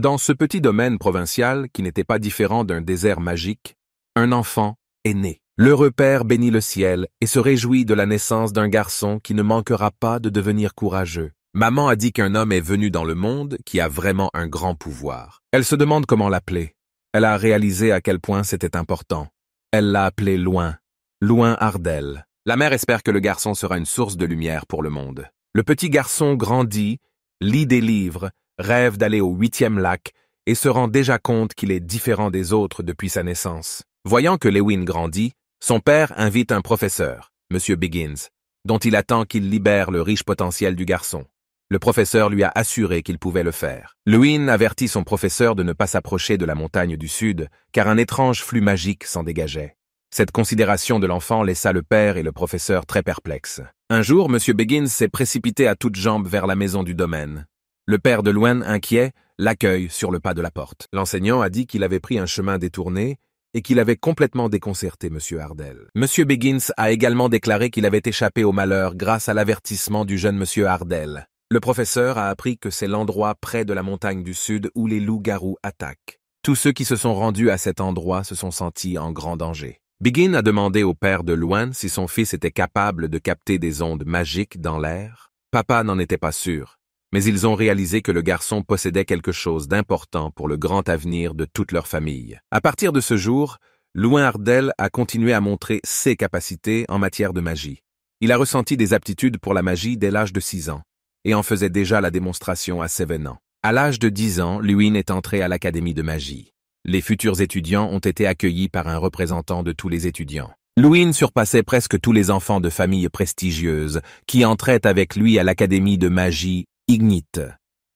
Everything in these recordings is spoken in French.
Dans ce petit domaine provincial, qui n'était pas différent d'un désert magique, un enfant est né. L'heureux père bénit le ciel et se réjouit de la naissance d'un garçon qui ne manquera pas de devenir courageux. Maman a dit qu'un homme est venu dans le monde qui a vraiment un grand pouvoir. Elle se demande comment l'appeler. Elle a réalisé à quel point c'était important. Elle l'a appelé Loin. Loin Ardel. La mère espère que le garçon sera une source de lumière pour le monde. Le petit garçon grandit, lit des livres, rêve d'aller au huitième lac et se rend déjà compte qu'il est différent des autres depuis sa naissance. Voyant que Lewin grandit, son père invite un professeur, M. Biggins, dont il attend qu'il libère le riche potentiel du garçon. Le professeur lui a assuré qu'il pouvait le faire. Lewin avertit son professeur de ne pas s'approcher de la montagne du sud, car un étrange flux magique s'en dégageait. Cette considération de l'enfant laissa le père et le professeur très perplexes. Un jour, M. Biggins s'est précipité à toutes jambes vers la maison du domaine, le père de Luan, inquiet, l'accueille sur le pas de la porte. L'enseignant a dit qu'il avait pris un chemin détourné et qu'il avait complètement déconcerté M. Hardel. M. Biggins a également déclaré qu'il avait échappé au malheur grâce à l'avertissement du jeune M. Hardel. Le professeur a appris que c'est l'endroit près de la montagne du Sud où les loups-garous attaquent. Tous ceux qui se sont rendus à cet endroit se sont sentis en grand danger. Biggin a demandé au père de Loin si son fils était capable de capter des ondes magiques dans l'air. Papa n'en était pas sûr mais ils ont réalisé que le garçon possédait quelque chose d'important pour le grand avenir de toute leur famille. À partir de ce jour, Louin hardel a continué à montrer ses capacités en matière de magie. Il a ressenti des aptitudes pour la magie dès l'âge de 6 ans, et en faisait déjà la démonstration à 7 ans. À l'âge de 10 ans, Louin est entré à l'Académie de magie. Les futurs étudiants ont été accueillis par un représentant de tous les étudiants. Louin surpassait presque tous les enfants de familles prestigieuses qui entraient avec lui à l'Académie de magie Ignite,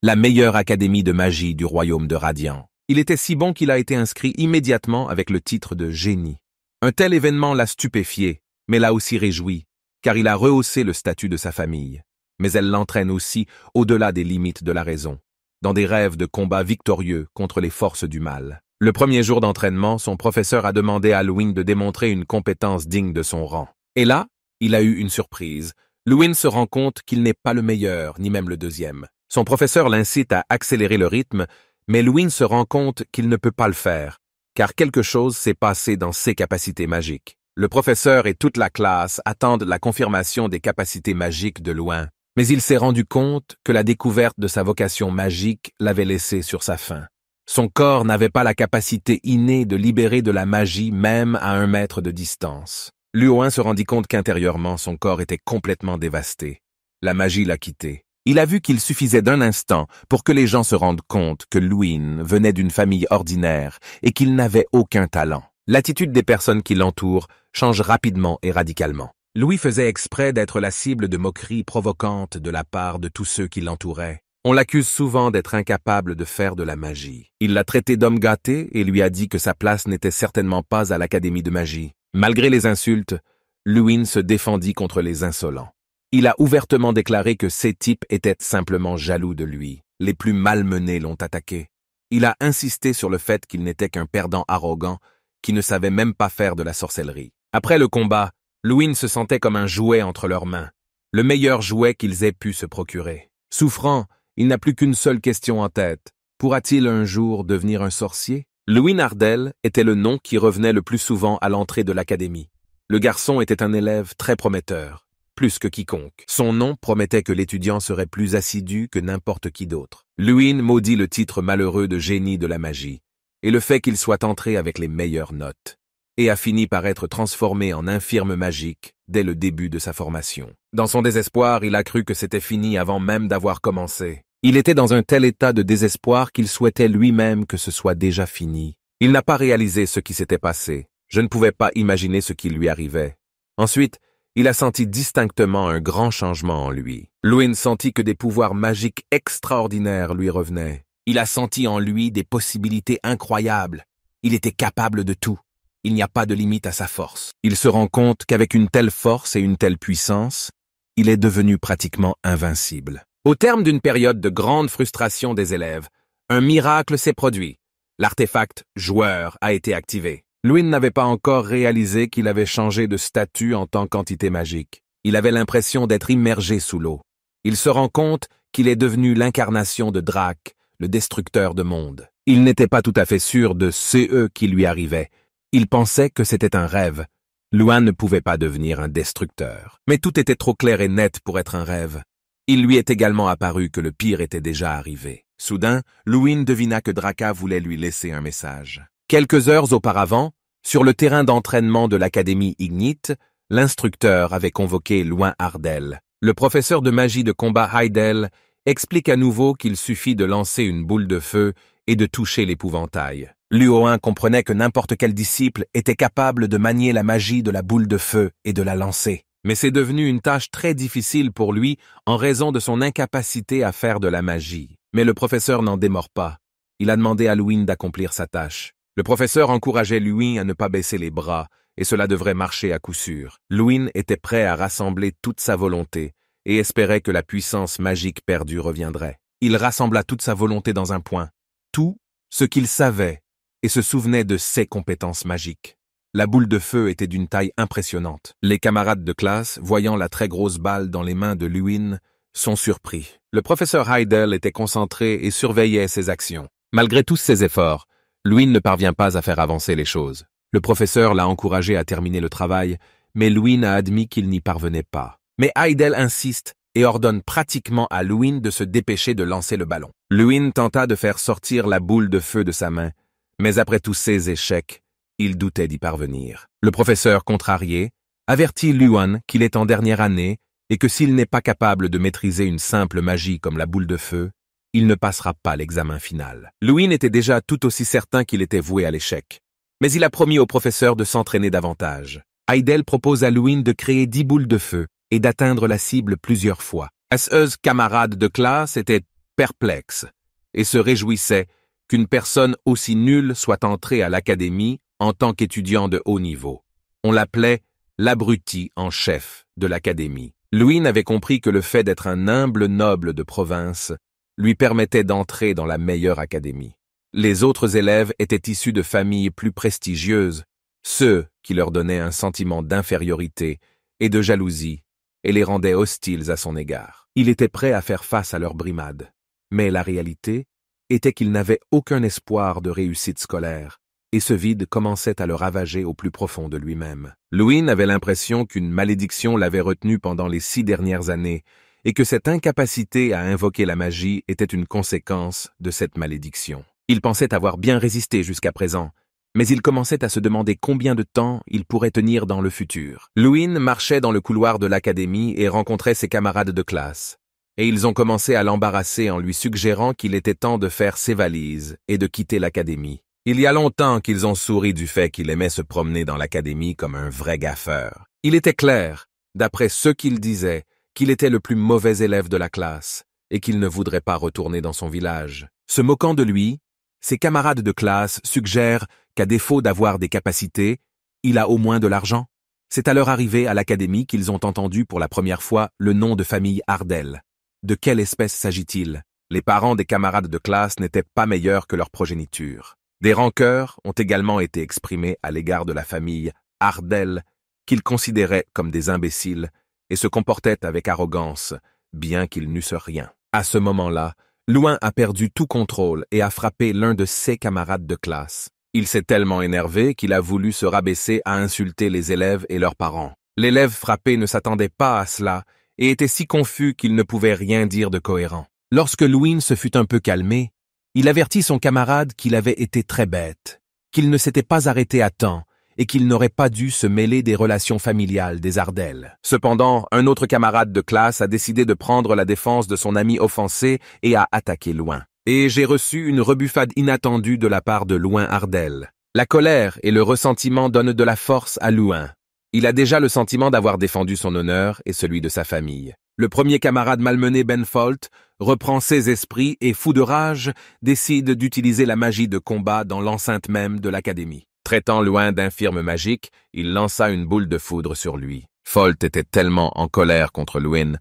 la meilleure académie de magie du royaume de Radian, Il était si bon qu'il a été inscrit immédiatement avec le titre de génie. Un tel événement l'a stupéfié, mais l'a aussi réjoui, car il a rehaussé le statut de sa famille. Mais elle l'entraîne aussi au-delà des limites de la raison, dans des rêves de combat victorieux contre les forces du mal. Le premier jour d'entraînement, son professeur a demandé à Halloween de démontrer une compétence digne de son rang. Et là, il a eu une surprise, Lewin se rend compte qu'il n'est pas le meilleur, ni même le deuxième. Son professeur l'incite à accélérer le rythme, mais Lewin se rend compte qu'il ne peut pas le faire, car quelque chose s'est passé dans ses capacités magiques. Le professeur et toute la classe attendent la confirmation des capacités magiques de loin, mais il s'est rendu compte que la découverte de sa vocation magique l'avait laissé sur sa faim. Son corps n'avait pas la capacité innée de libérer de la magie même à un mètre de distance. Luoin se rendit compte qu'intérieurement son corps était complètement dévasté. La magie l'a quitté. Il a vu qu'il suffisait d'un instant pour que les gens se rendent compte que Luin venait d'une famille ordinaire et qu'il n'avait aucun talent. L'attitude des personnes qui l'entourent change rapidement et radicalement. Louis faisait exprès d'être la cible de moqueries provocantes de la part de tous ceux qui l'entouraient. On l'accuse souvent d'être incapable de faire de la magie. Il l'a traité d'homme gâté et lui a dit que sa place n'était certainement pas à l'Académie de magie. Malgré les insultes, Lewin se défendit contre les insolents. Il a ouvertement déclaré que ces types étaient simplement jaloux de lui. Les plus malmenés l'ont attaqué. Il a insisté sur le fait qu'il n'était qu'un perdant arrogant qui ne savait même pas faire de la sorcellerie. Après le combat, Lewin se sentait comme un jouet entre leurs mains, le meilleur jouet qu'ils aient pu se procurer. Souffrant, il n'a plus qu'une seule question en tête. Pourra-t-il un jour devenir un sorcier Louis Nardel était le nom qui revenait le plus souvent à l'entrée de l'académie. Le garçon était un élève très prometteur, plus que quiconque. Son nom promettait que l'étudiant serait plus assidu que n'importe qui d'autre. Louis maudit le titre malheureux de génie de la magie, et le fait qu'il soit entré avec les meilleures notes et a fini par être transformé en infirme magique dès le début de sa formation. Dans son désespoir, il a cru que c'était fini avant même d'avoir commencé. Il était dans un tel état de désespoir qu'il souhaitait lui-même que ce soit déjà fini. Il n'a pas réalisé ce qui s'était passé. Je ne pouvais pas imaginer ce qui lui arrivait. Ensuite, il a senti distinctement un grand changement en lui. Louis sentit que des pouvoirs magiques extraordinaires lui revenaient. Il a senti en lui des possibilités incroyables. Il était capable de tout. Il n'y a pas de limite à sa force. Il se rend compte qu'avec une telle force et une telle puissance, il est devenu pratiquement invincible. Au terme d'une période de grande frustration des élèves, un miracle s'est produit. L'artefact joueur a été activé. Louis n'avait pas encore réalisé qu'il avait changé de statut en tant qu'entité magique. Il avait l'impression d'être immergé sous l'eau. Il se rend compte qu'il est devenu l'incarnation de Drac, le destructeur de monde. Il n'était pas tout à fait sûr de ce e qui lui arrivait. Il pensait que c'était un rêve. Luan ne pouvait pas devenir un destructeur. Mais tout était trop clair et net pour être un rêve. Il lui est également apparu que le pire était déjà arrivé. Soudain, Louin devina que Draka voulait lui laisser un message. Quelques heures auparavant, sur le terrain d'entraînement de l'Académie Ignite, l'instructeur avait convoqué Loin Hardel. Le professeur de magie de combat Heidel explique à nouveau qu'il suffit de lancer une boule de feu et de toucher l'épouvantail. Luoin comprenait que n'importe quel disciple était capable de manier la magie de la boule de feu et de la lancer mais c'est devenu une tâche très difficile pour lui en raison de son incapacité à faire de la magie. Mais le professeur n'en démord pas. Il a demandé à Louine d'accomplir sa tâche. Le professeur encourageait Louis à ne pas baisser les bras, et cela devrait marcher à coup sûr. Louine était prêt à rassembler toute sa volonté, et espérait que la puissance magique perdue reviendrait. Il rassembla toute sa volonté dans un point, tout ce qu'il savait, et se souvenait de ses compétences magiques. La boule de feu était d'une taille impressionnante. Les camarades de classe, voyant la très grosse balle dans les mains de Lewin, sont surpris. Le professeur Heidel était concentré et surveillait ses actions. Malgré tous ses efforts, Lewin ne parvient pas à faire avancer les choses. Le professeur l'a encouragé à terminer le travail, mais Lewin a admis qu'il n'y parvenait pas. Mais Heidel insiste et ordonne pratiquement à Lewin de se dépêcher de lancer le ballon. Lewin tenta de faire sortir la boule de feu de sa main, mais après tous ses échecs, il doutait d'y parvenir. Le professeur, contrarié, avertit Luan qu'il est en dernière année et que s'il n'est pas capable de maîtriser une simple magie comme la boule de feu, il ne passera pas l'examen final. Luan était déjà tout aussi certain qu'il était voué à l'échec, mais il a promis au professeur de s'entraîner davantage. Heidel propose à Luan de créer dix boules de feu et d'atteindre la cible plusieurs fois. Ses camarade de classe était perplexe et se réjouissait qu'une personne aussi nulle soit entrée à l'académie en tant qu'étudiant de haut niveau. On l'appelait l'abruti en chef de l'académie. Louis n'avait compris que le fait d'être un humble noble de province lui permettait d'entrer dans la meilleure académie. Les autres élèves étaient issus de familles plus prestigieuses, ceux qui leur donnaient un sentiment d'infériorité et de jalousie et les rendaient hostiles à son égard. Il était prêt à faire face à leur brimade, mais la réalité était qu'il n'avait aucun espoir de réussite scolaire et ce vide commençait à le ravager au plus profond de lui-même. Louis avait l'impression qu'une malédiction l'avait retenu pendant les six dernières années, et que cette incapacité à invoquer la magie était une conséquence de cette malédiction. Il pensait avoir bien résisté jusqu'à présent, mais il commençait à se demander combien de temps il pourrait tenir dans le futur. Louis marchait dans le couloir de l'académie et rencontrait ses camarades de classe, et ils ont commencé à l'embarrasser en lui suggérant qu'il était temps de faire ses valises et de quitter l'académie. Il y a longtemps qu'ils ont souri du fait qu'il aimait se promener dans l'académie comme un vrai gaffeur. Il était clair, d'après ce qu'il disait, qu'il était le plus mauvais élève de la classe et qu'il ne voudrait pas retourner dans son village. Se moquant de lui, ses camarades de classe suggèrent qu'à défaut d'avoir des capacités, il a au moins de l'argent. C'est à leur arrivée à l'académie qu'ils ont entendu pour la première fois le nom de famille Ardel. De quelle espèce s'agit-il Les parents des camarades de classe n'étaient pas meilleurs que leur progéniture. Des rancœurs ont également été exprimées à l'égard de la famille Ardel, qu'ils considéraient comme des imbéciles et se comportaient avec arrogance, bien qu'ils n'eussent rien. À ce moment-là, Louin a perdu tout contrôle et a frappé l'un de ses camarades de classe. Il s'est tellement énervé qu'il a voulu se rabaisser à insulter les élèves et leurs parents. L'élève frappé ne s'attendait pas à cela et était si confus qu'il ne pouvait rien dire de cohérent. Lorsque Louin se fut un peu calmé, il avertit son camarade qu'il avait été très bête, qu'il ne s'était pas arrêté à temps et qu'il n'aurait pas dû se mêler des relations familiales des Ardelles. Cependant, un autre camarade de classe a décidé de prendre la défense de son ami offensé et a attaqué Loin. Et j'ai reçu une rebuffade inattendue de la part de Loin Ardelle. La colère et le ressentiment donnent de la force à Louin. Il a déjà le sentiment d'avoir défendu son honneur et celui de sa famille. Le premier camarade malmené Ben Folt reprend ses esprits et, fou de rage, décide d'utiliser la magie de combat dans l'enceinte même de l'académie. Traitant loin firme magique, il lança une boule de foudre sur lui. Folt était tellement en colère contre Lewin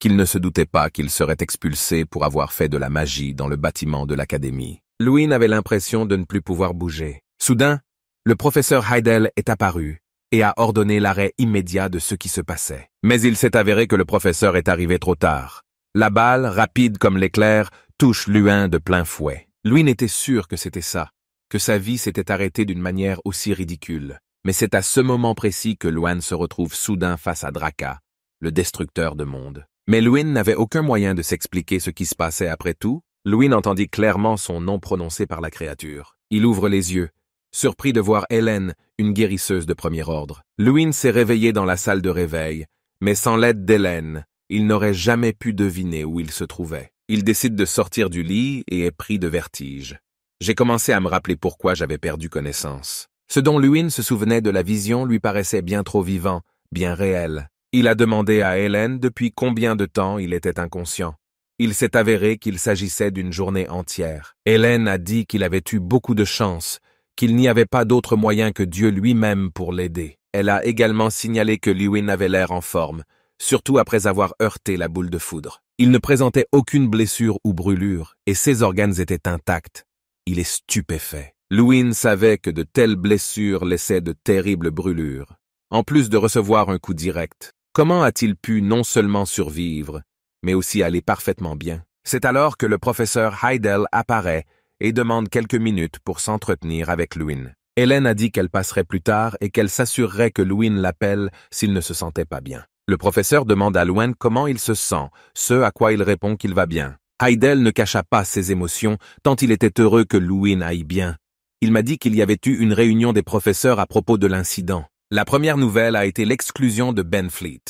qu'il ne se doutait pas qu'il serait expulsé pour avoir fait de la magie dans le bâtiment de l'académie. Lwin avait l'impression de ne plus pouvoir bouger. Soudain, le professeur Heidel est apparu et a ordonné l'arrêt immédiat de ce qui se passait. Mais il s'est avéré que le professeur est arrivé trop tard. La balle, rapide comme l'éclair, touche Luin de plein fouet. Lui n'était sûr que c'était ça, que sa vie s'était arrêtée d'une manière aussi ridicule. Mais c'est à ce moment précis que Luan se retrouve soudain face à Draka, le destructeur de monde. Mais Luin n'avait aucun moyen de s'expliquer ce qui se passait après tout. Luin entendit clairement son nom prononcé par la créature. Il ouvre les yeux, surpris de voir Hélène, une guérisseuse de premier ordre. Louine s'est réveillé dans la salle de réveil, mais sans l'aide d'Hélène, il n'aurait jamais pu deviner où il se trouvait. Il décide de sortir du lit et est pris de vertige. J'ai commencé à me rappeler pourquoi j'avais perdu connaissance. Ce dont Luin se souvenait de la vision lui paraissait bien trop vivant, bien réel. Il a demandé à Hélène depuis combien de temps il était inconscient. Il s'est avéré qu'il s'agissait d'une journée entière. Hélène a dit qu'il avait eu beaucoup de chance, qu'il n'y avait pas d'autre moyen que Dieu lui-même pour l'aider. Elle a également signalé que Lewin avait l'air en forme, surtout après avoir heurté la boule de foudre. Il ne présentait aucune blessure ou brûlure, et ses organes étaient intacts. Il est stupéfait. Lewin savait que de telles blessures laissaient de terribles brûlures, en plus de recevoir un coup direct. Comment a-t-il pu non seulement survivre, mais aussi aller parfaitement bien? C'est alors que le professeur Heidel apparaît et demande quelques minutes pour s'entretenir avec Louine. Hélène a dit qu'elle passerait plus tard et qu'elle s'assurerait que Louine l'appelle s'il ne se sentait pas bien. Le professeur demande à Louine comment il se sent, ce à quoi il répond qu'il va bien. Heidel ne cacha pas ses émotions, tant il était heureux que Louine aille bien. Il m'a dit qu'il y avait eu une réunion des professeurs à propos de l'incident. La première nouvelle a été l'exclusion de Benfleet.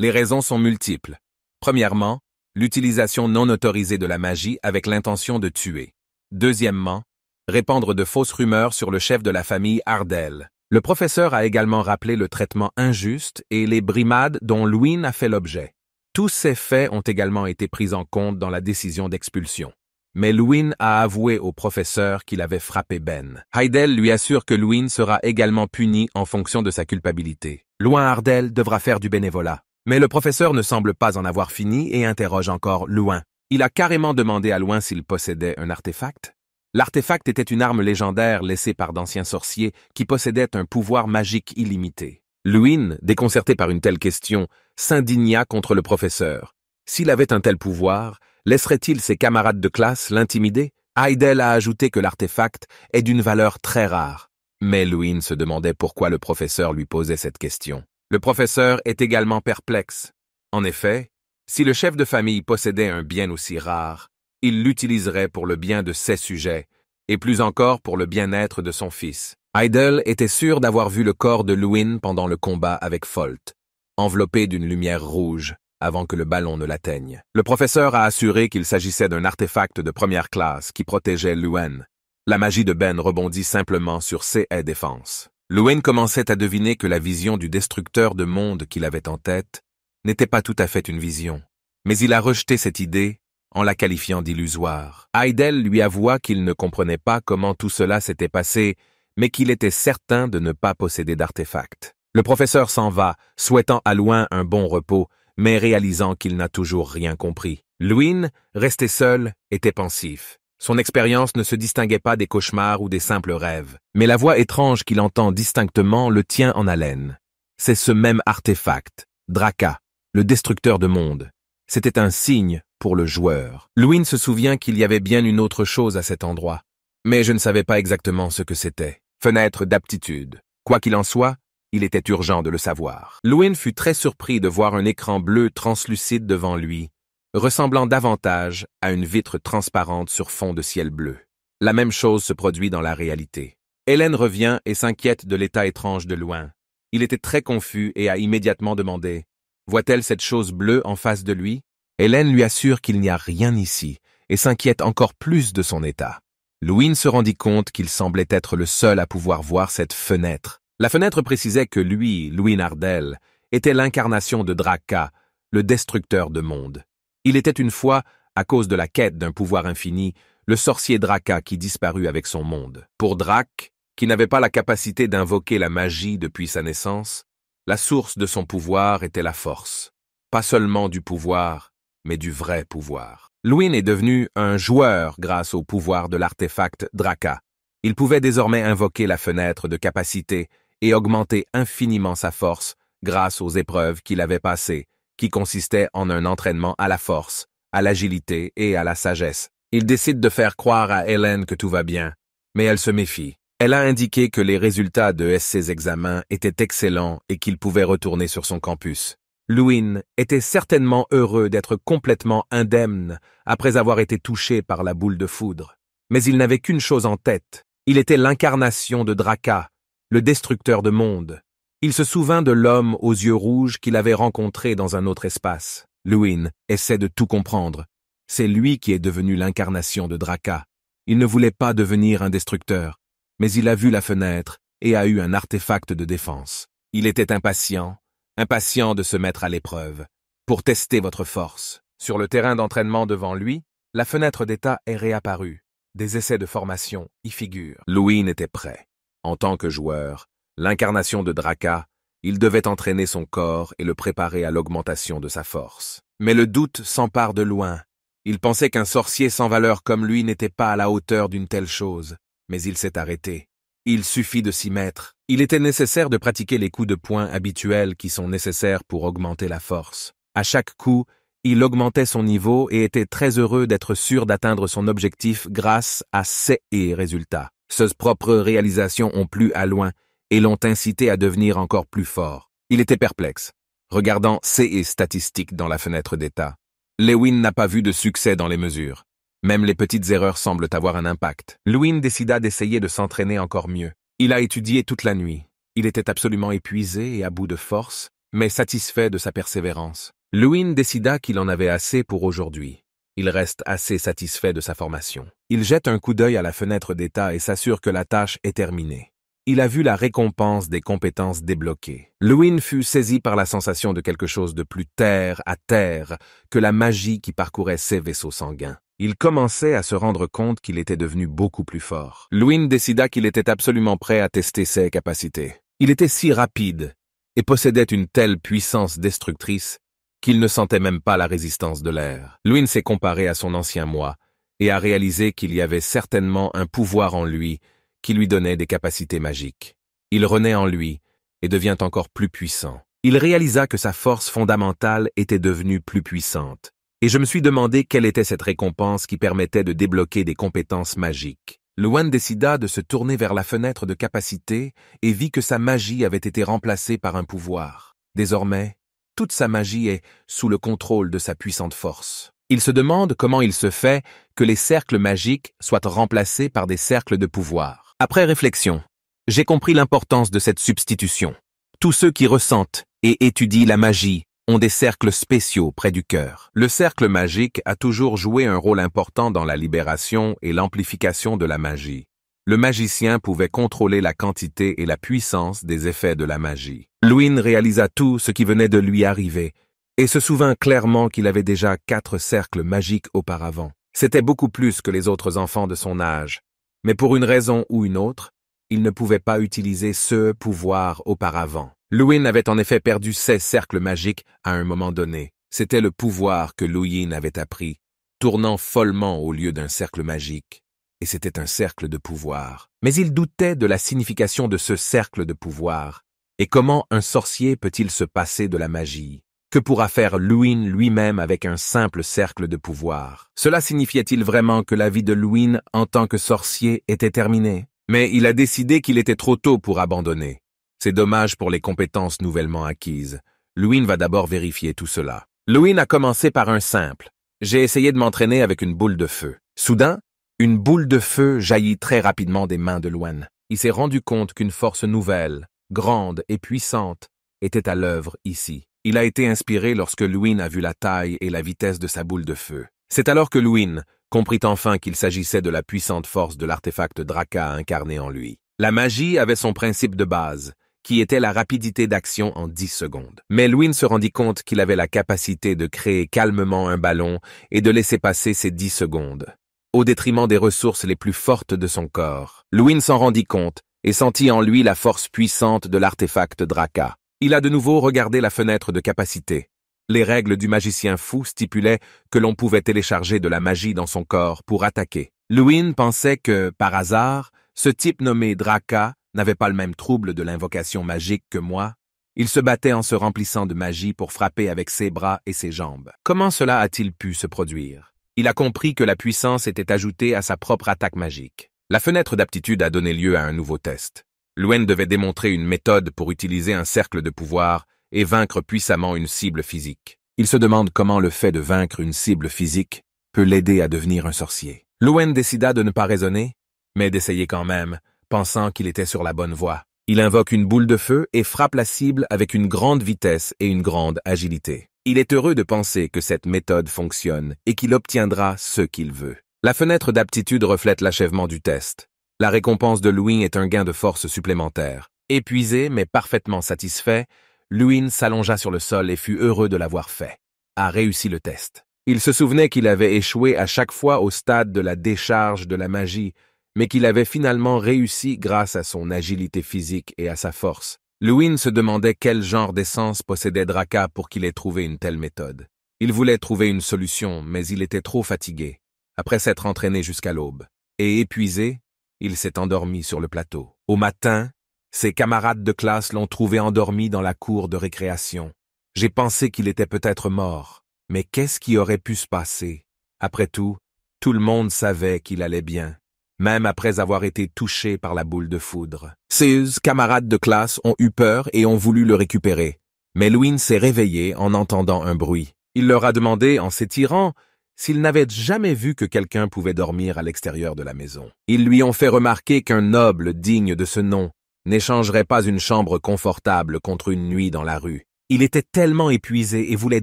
Les raisons sont multiples. Premièrement, l'utilisation non autorisée de la magie avec l'intention de tuer. Deuxièmement, répandre de fausses rumeurs sur le chef de la famille Ardell. Le professeur a également rappelé le traitement injuste et les brimades dont Luin a fait l'objet. Tous ces faits ont également été pris en compte dans la décision d'expulsion. Mais Louine a avoué au professeur qu'il avait frappé Ben. Heidel lui assure que Louine sera également puni en fonction de sa culpabilité. Loin Ardell devra faire du bénévolat. Mais le professeur ne semble pas en avoir fini et interroge encore Louin. Il a carrément demandé à Loin s'il possédait un artefact. L'artefact était une arme légendaire laissée par d'anciens sorciers qui possédaient un pouvoir magique illimité. Luin, déconcerté par une telle question, s'indigna contre le professeur. S'il avait un tel pouvoir, laisserait-il ses camarades de classe l'intimider Heidel a ajouté que l'artefact est d'une valeur très rare. Mais Luin se demandait pourquoi le professeur lui posait cette question. Le professeur est également perplexe. En effet, si le chef de famille possédait un bien aussi rare, il l'utiliserait pour le bien de ses sujets, et plus encore pour le bien-être de son fils. Heidel était sûr d'avoir vu le corps de Lewin pendant le combat avec Folt, enveloppé d'une lumière rouge, avant que le ballon ne l'atteigne. Le professeur a assuré qu'il s'agissait d'un artefact de première classe qui protégeait Lewin. La magie de Ben rebondit simplement sur ses défenses. Lewin commençait à deviner que la vision du destructeur de monde qu'il avait en tête n'était pas tout à fait une vision, mais il a rejeté cette idée en la qualifiant d'illusoire. Heidel lui avoua qu'il ne comprenait pas comment tout cela s'était passé, mais qu'il était certain de ne pas posséder d'artefact. Le professeur s'en va, souhaitant à loin un bon repos, mais réalisant qu'il n'a toujours rien compris. Luin, resté seul, était pensif. Son expérience ne se distinguait pas des cauchemars ou des simples rêves, mais la voix étrange qu'il entend distinctement le tient en haleine. C'est ce même artefact, Draka, le destructeur de monde. C'était un signe pour le joueur. Louis se souvient qu'il y avait bien une autre chose à cet endroit, mais je ne savais pas exactement ce que c'était. Fenêtre d'aptitude. Quoi qu'il en soit, il était urgent de le savoir. Louis fut très surpris de voir un écran bleu translucide devant lui, ressemblant davantage à une vitre transparente sur fond de ciel bleu. La même chose se produit dans la réalité. Hélène revient et s'inquiète de l'état étrange de loin. Il était très confus et a immédiatement demandé Voit-elle cette chose bleue en face de lui Hélène lui assure qu'il n'y a rien ici et s'inquiète encore plus de son état. Louis se rendit compte qu'il semblait être le seul à pouvoir voir cette fenêtre. La fenêtre précisait que lui, Louis Nardel, était l'incarnation de Draka, le destructeur de monde. Il était une fois, à cause de la quête d'un pouvoir infini, le sorcier Draka qui disparut avec son monde. Pour Drac, qui n'avait pas la capacité d'invoquer la magie depuis sa naissance, la source de son pouvoir était la force. Pas seulement du pouvoir, mais du vrai pouvoir. Lwyn est devenu un joueur grâce au pouvoir de l'artefact Draka. Il pouvait désormais invoquer la fenêtre de capacité et augmenter infiniment sa force grâce aux épreuves qu'il avait passées, qui consistaient en un entraînement à la force, à l'agilité et à la sagesse. Il décide de faire croire à Hélène que tout va bien, mais elle se méfie. Elle a indiqué que les résultats de ses examens étaient excellents et qu'il pouvait retourner sur son campus. Louin était certainement heureux d'être complètement indemne après avoir été touché par la boule de foudre. Mais il n'avait qu'une chose en tête. Il était l'incarnation de Draka, le destructeur de monde. Il se souvint de l'homme aux yeux rouges qu'il avait rencontré dans un autre espace. Louin essaie de tout comprendre. C'est lui qui est devenu l'incarnation de Draka. Il ne voulait pas devenir un destructeur mais il a vu la fenêtre et a eu un artefact de défense. Il était impatient, impatient de se mettre à l'épreuve, pour tester votre force. Sur le terrain d'entraînement devant lui, la fenêtre d'état est réapparue. Des essais de formation y figurent. Louis n'était prêt. En tant que joueur, l'incarnation de Draka, il devait entraîner son corps et le préparer à l'augmentation de sa force. Mais le doute s'empare de loin. Il pensait qu'un sorcier sans valeur comme lui n'était pas à la hauteur d'une telle chose mais il s'est arrêté. Il suffit de s'y mettre. Il était nécessaire de pratiquer les coups de poing habituels qui sont nécessaires pour augmenter la force. À chaque coup, il augmentait son niveau et était très heureux d'être sûr d'atteindre son objectif grâce à ses résultats. Ses propres réalisations ont plu à loin et l'ont incité à devenir encore plus fort. Il était perplexe, regardant ses statistiques dans la fenêtre d'état. Lewin n'a pas vu de succès dans les mesures. Même les petites erreurs semblent avoir un impact. Louin décida d'essayer de s'entraîner encore mieux. Il a étudié toute la nuit. Il était absolument épuisé et à bout de force, mais satisfait de sa persévérance. Louin décida qu'il en avait assez pour aujourd'hui. Il reste assez satisfait de sa formation. Il jette un coup d'œil à la fenêtre d'État et s'assure que la tâche est terminée. Il a vu la récompense des compétences débloquées. Louin fut saisi par la sensation de quelque chose de plus terre à terre que la magie qui parcourait ses vaisseaux sanguins. Il commençait à se rendre compte qu'il était devenu beaucoup plus fort. Luin décida qu'il était absolument prêt à tester ses capacités. Il était si rapide et possédait une telle puissance destructrice qu'il ne sentait même pas la résistance de l'air. Luin s'est comparé à son ancien moi et a réalisé qu'il y avait certainement un pouvoir en lui qui lui donnait des capacités magiques. Il renaît en lui et devient encore plus puissant. Il réalisa que sa force fondamentale était devenue plus puissante et je me suis demandé quelle était cette récompense qui permettait de débloquer des compétences magiques. Luan décida de se tourner vers la fenêtre de capacité et vit que sa magie avait été remplacée par un pouvoir. Désormais, toute sa magie est sous le contrôle de sa puissante force. Il se demande comment il se fait que les cercles magiques soient remplacés par des cercles de pouvoir. Après réflexion, j'ai compris l'importance de cette substitution. Tous ceux qui ressentent et étudient la magie ont des cercles spéciaux près du cœur. Le cercle magique a toujours joué un rôle important dans la libération et l'amplification de la magie. Le magicien pouvait contrôler la quantité et la puissance des effets de la magie. Luin réalisa tout ce qui venait de lui arriver et se souvint clairement qu'il avait déjà quatre cercles magiques auparavant. C'était beaucoup plus que les autres enfants de son âge, mais pour une raison ou une autre, il ne pouvait pas utiliser ce pouvoir auparavant. Louin avait en effet perdu ses cercles magiques à un moment donné. C'était le pouvoir que Louin avait appris, tournant follement au lieu d'un cercle magique. Et c'était un cercle de pouvoir. Mais il doutait de la signification de ce cercle de pouvoir. Et comment un sorcier peut-il se passer de la magie Que pourra faire Louin lui-même avec un simple cercle de pouvoir Cela signifiait-il vraiment que la vie de Louin en tant que sorcier était terminée Mais il a décidé qu'il était trop tôt pour abandonner. C'est dommage pour les compétences nouvellement acquises. Louine va d'abord vérifier tout cela. Louine a commencé par un simple. J'ai essayé de m'entraîner avec une boule de feu. Soudain, une boule de feu jaillit très rapidement des mains de Louane. Il s'est rendu compte qu'une force nouvelle, grande et puissante, était à l'œuvre ici. Il a été inspiré lorsque Louine a vu la taille et la vitesse de sa boule de feu. C'est alors que Louine comprit enfin qu'il s'agissait de la puissante force de l'artefact Draka incarné en lui. La magie avait son principe de base qui était la rapidité d'action en dix secondes. Mais Lwin se rendit compte qu'il avait la capacité de créer calmement un ballon et de laisser passer ces dix secondes, au détriment des ressources les plus fortes de son corps. Lwin s'en rendit compte et sentit en lui la force puissante de l'artefact Draka. Il a de nouveau regardé la fenêtre de capacité. Les règles du magicien fou stipulaient que l'on pouvait télécharger de la magie dans son corps pour attaquer. lewin pensait que, par hasard, ce type nommé Draka n'avait pas le même trouble de l'invocation magique que moi, il se battait en se remplissant de magie pour frapper avec ses bras et ses jambes. Comment cela a-t-il pu se produire Il a compris que la puissance était ajoutée à sa propre attaque magique. La fenêtre d'aptitude a donné lieu à un nouveau test. Luen devait démontrer une méthode pour utiliser un cercle de pouvoir et vaincre puissamment une cible physique. Il se demande comment le fait de vaincre une cible physique peut l'aider à devenir un sorcier. Luen décida de ne pas raisonner, mais d'essayer quand même, pensant qu'il était sur la bonne voie. Il invoque une boule de feu et frappe la cible avec une grande vitesse et une grande agilité. Il est heureux de penser que cette méthode fonctionne et qu'il obtiendra ce qu'il veut. La fenêtre d'aptitude reflète l'achèvement du test. La récompense de Louis est un gain de force supplémentaire. Épuisé mais parfaitement satisfait, Luin s'allongea sur le sol et fut heureux de l'avoir fait. A réussi le test. Il se souvenait qu'il avait échoué à chaque fois au stade de la décharge de la magie, mais qu'il avait finalement réussi grâce à son agilité physique et à sa force. Lewin se demandait quel genre d'essence possédait Draca pour qu'il ait trouvé une telle méthode. Il voulait trouver une solution, mais il était trop fatigué, après s'être entraîné jusqu'à l'aube. Et épuisé, il s'est endormi sur le plateau. Au matin, ses camarades de classe l'ont trouvé endormi dans la cour de récréation. J'ai pensé qu'il était peut-être mort, mais qu'est-ce qui aurait pu se passer Après tout, tout le monde savait qu'il allait bien même après avoir été touché par la boule de foudre. Ses camarades de classe ont eu peur et ont voulu le récupérer. Mais Louis s'est réveillé en entendant un bruit. Il leur a demandé, en s'étirant, s'il n'avait jamais vu que quelqu'un pouvait dormir à l'extérieur de la maison. Ils lui ont fait remarquer qu'un noble digne de ce nom n'échangerait pas une chambre confortable contre une nuit dans la rue. Il était tellement épuisé et voulait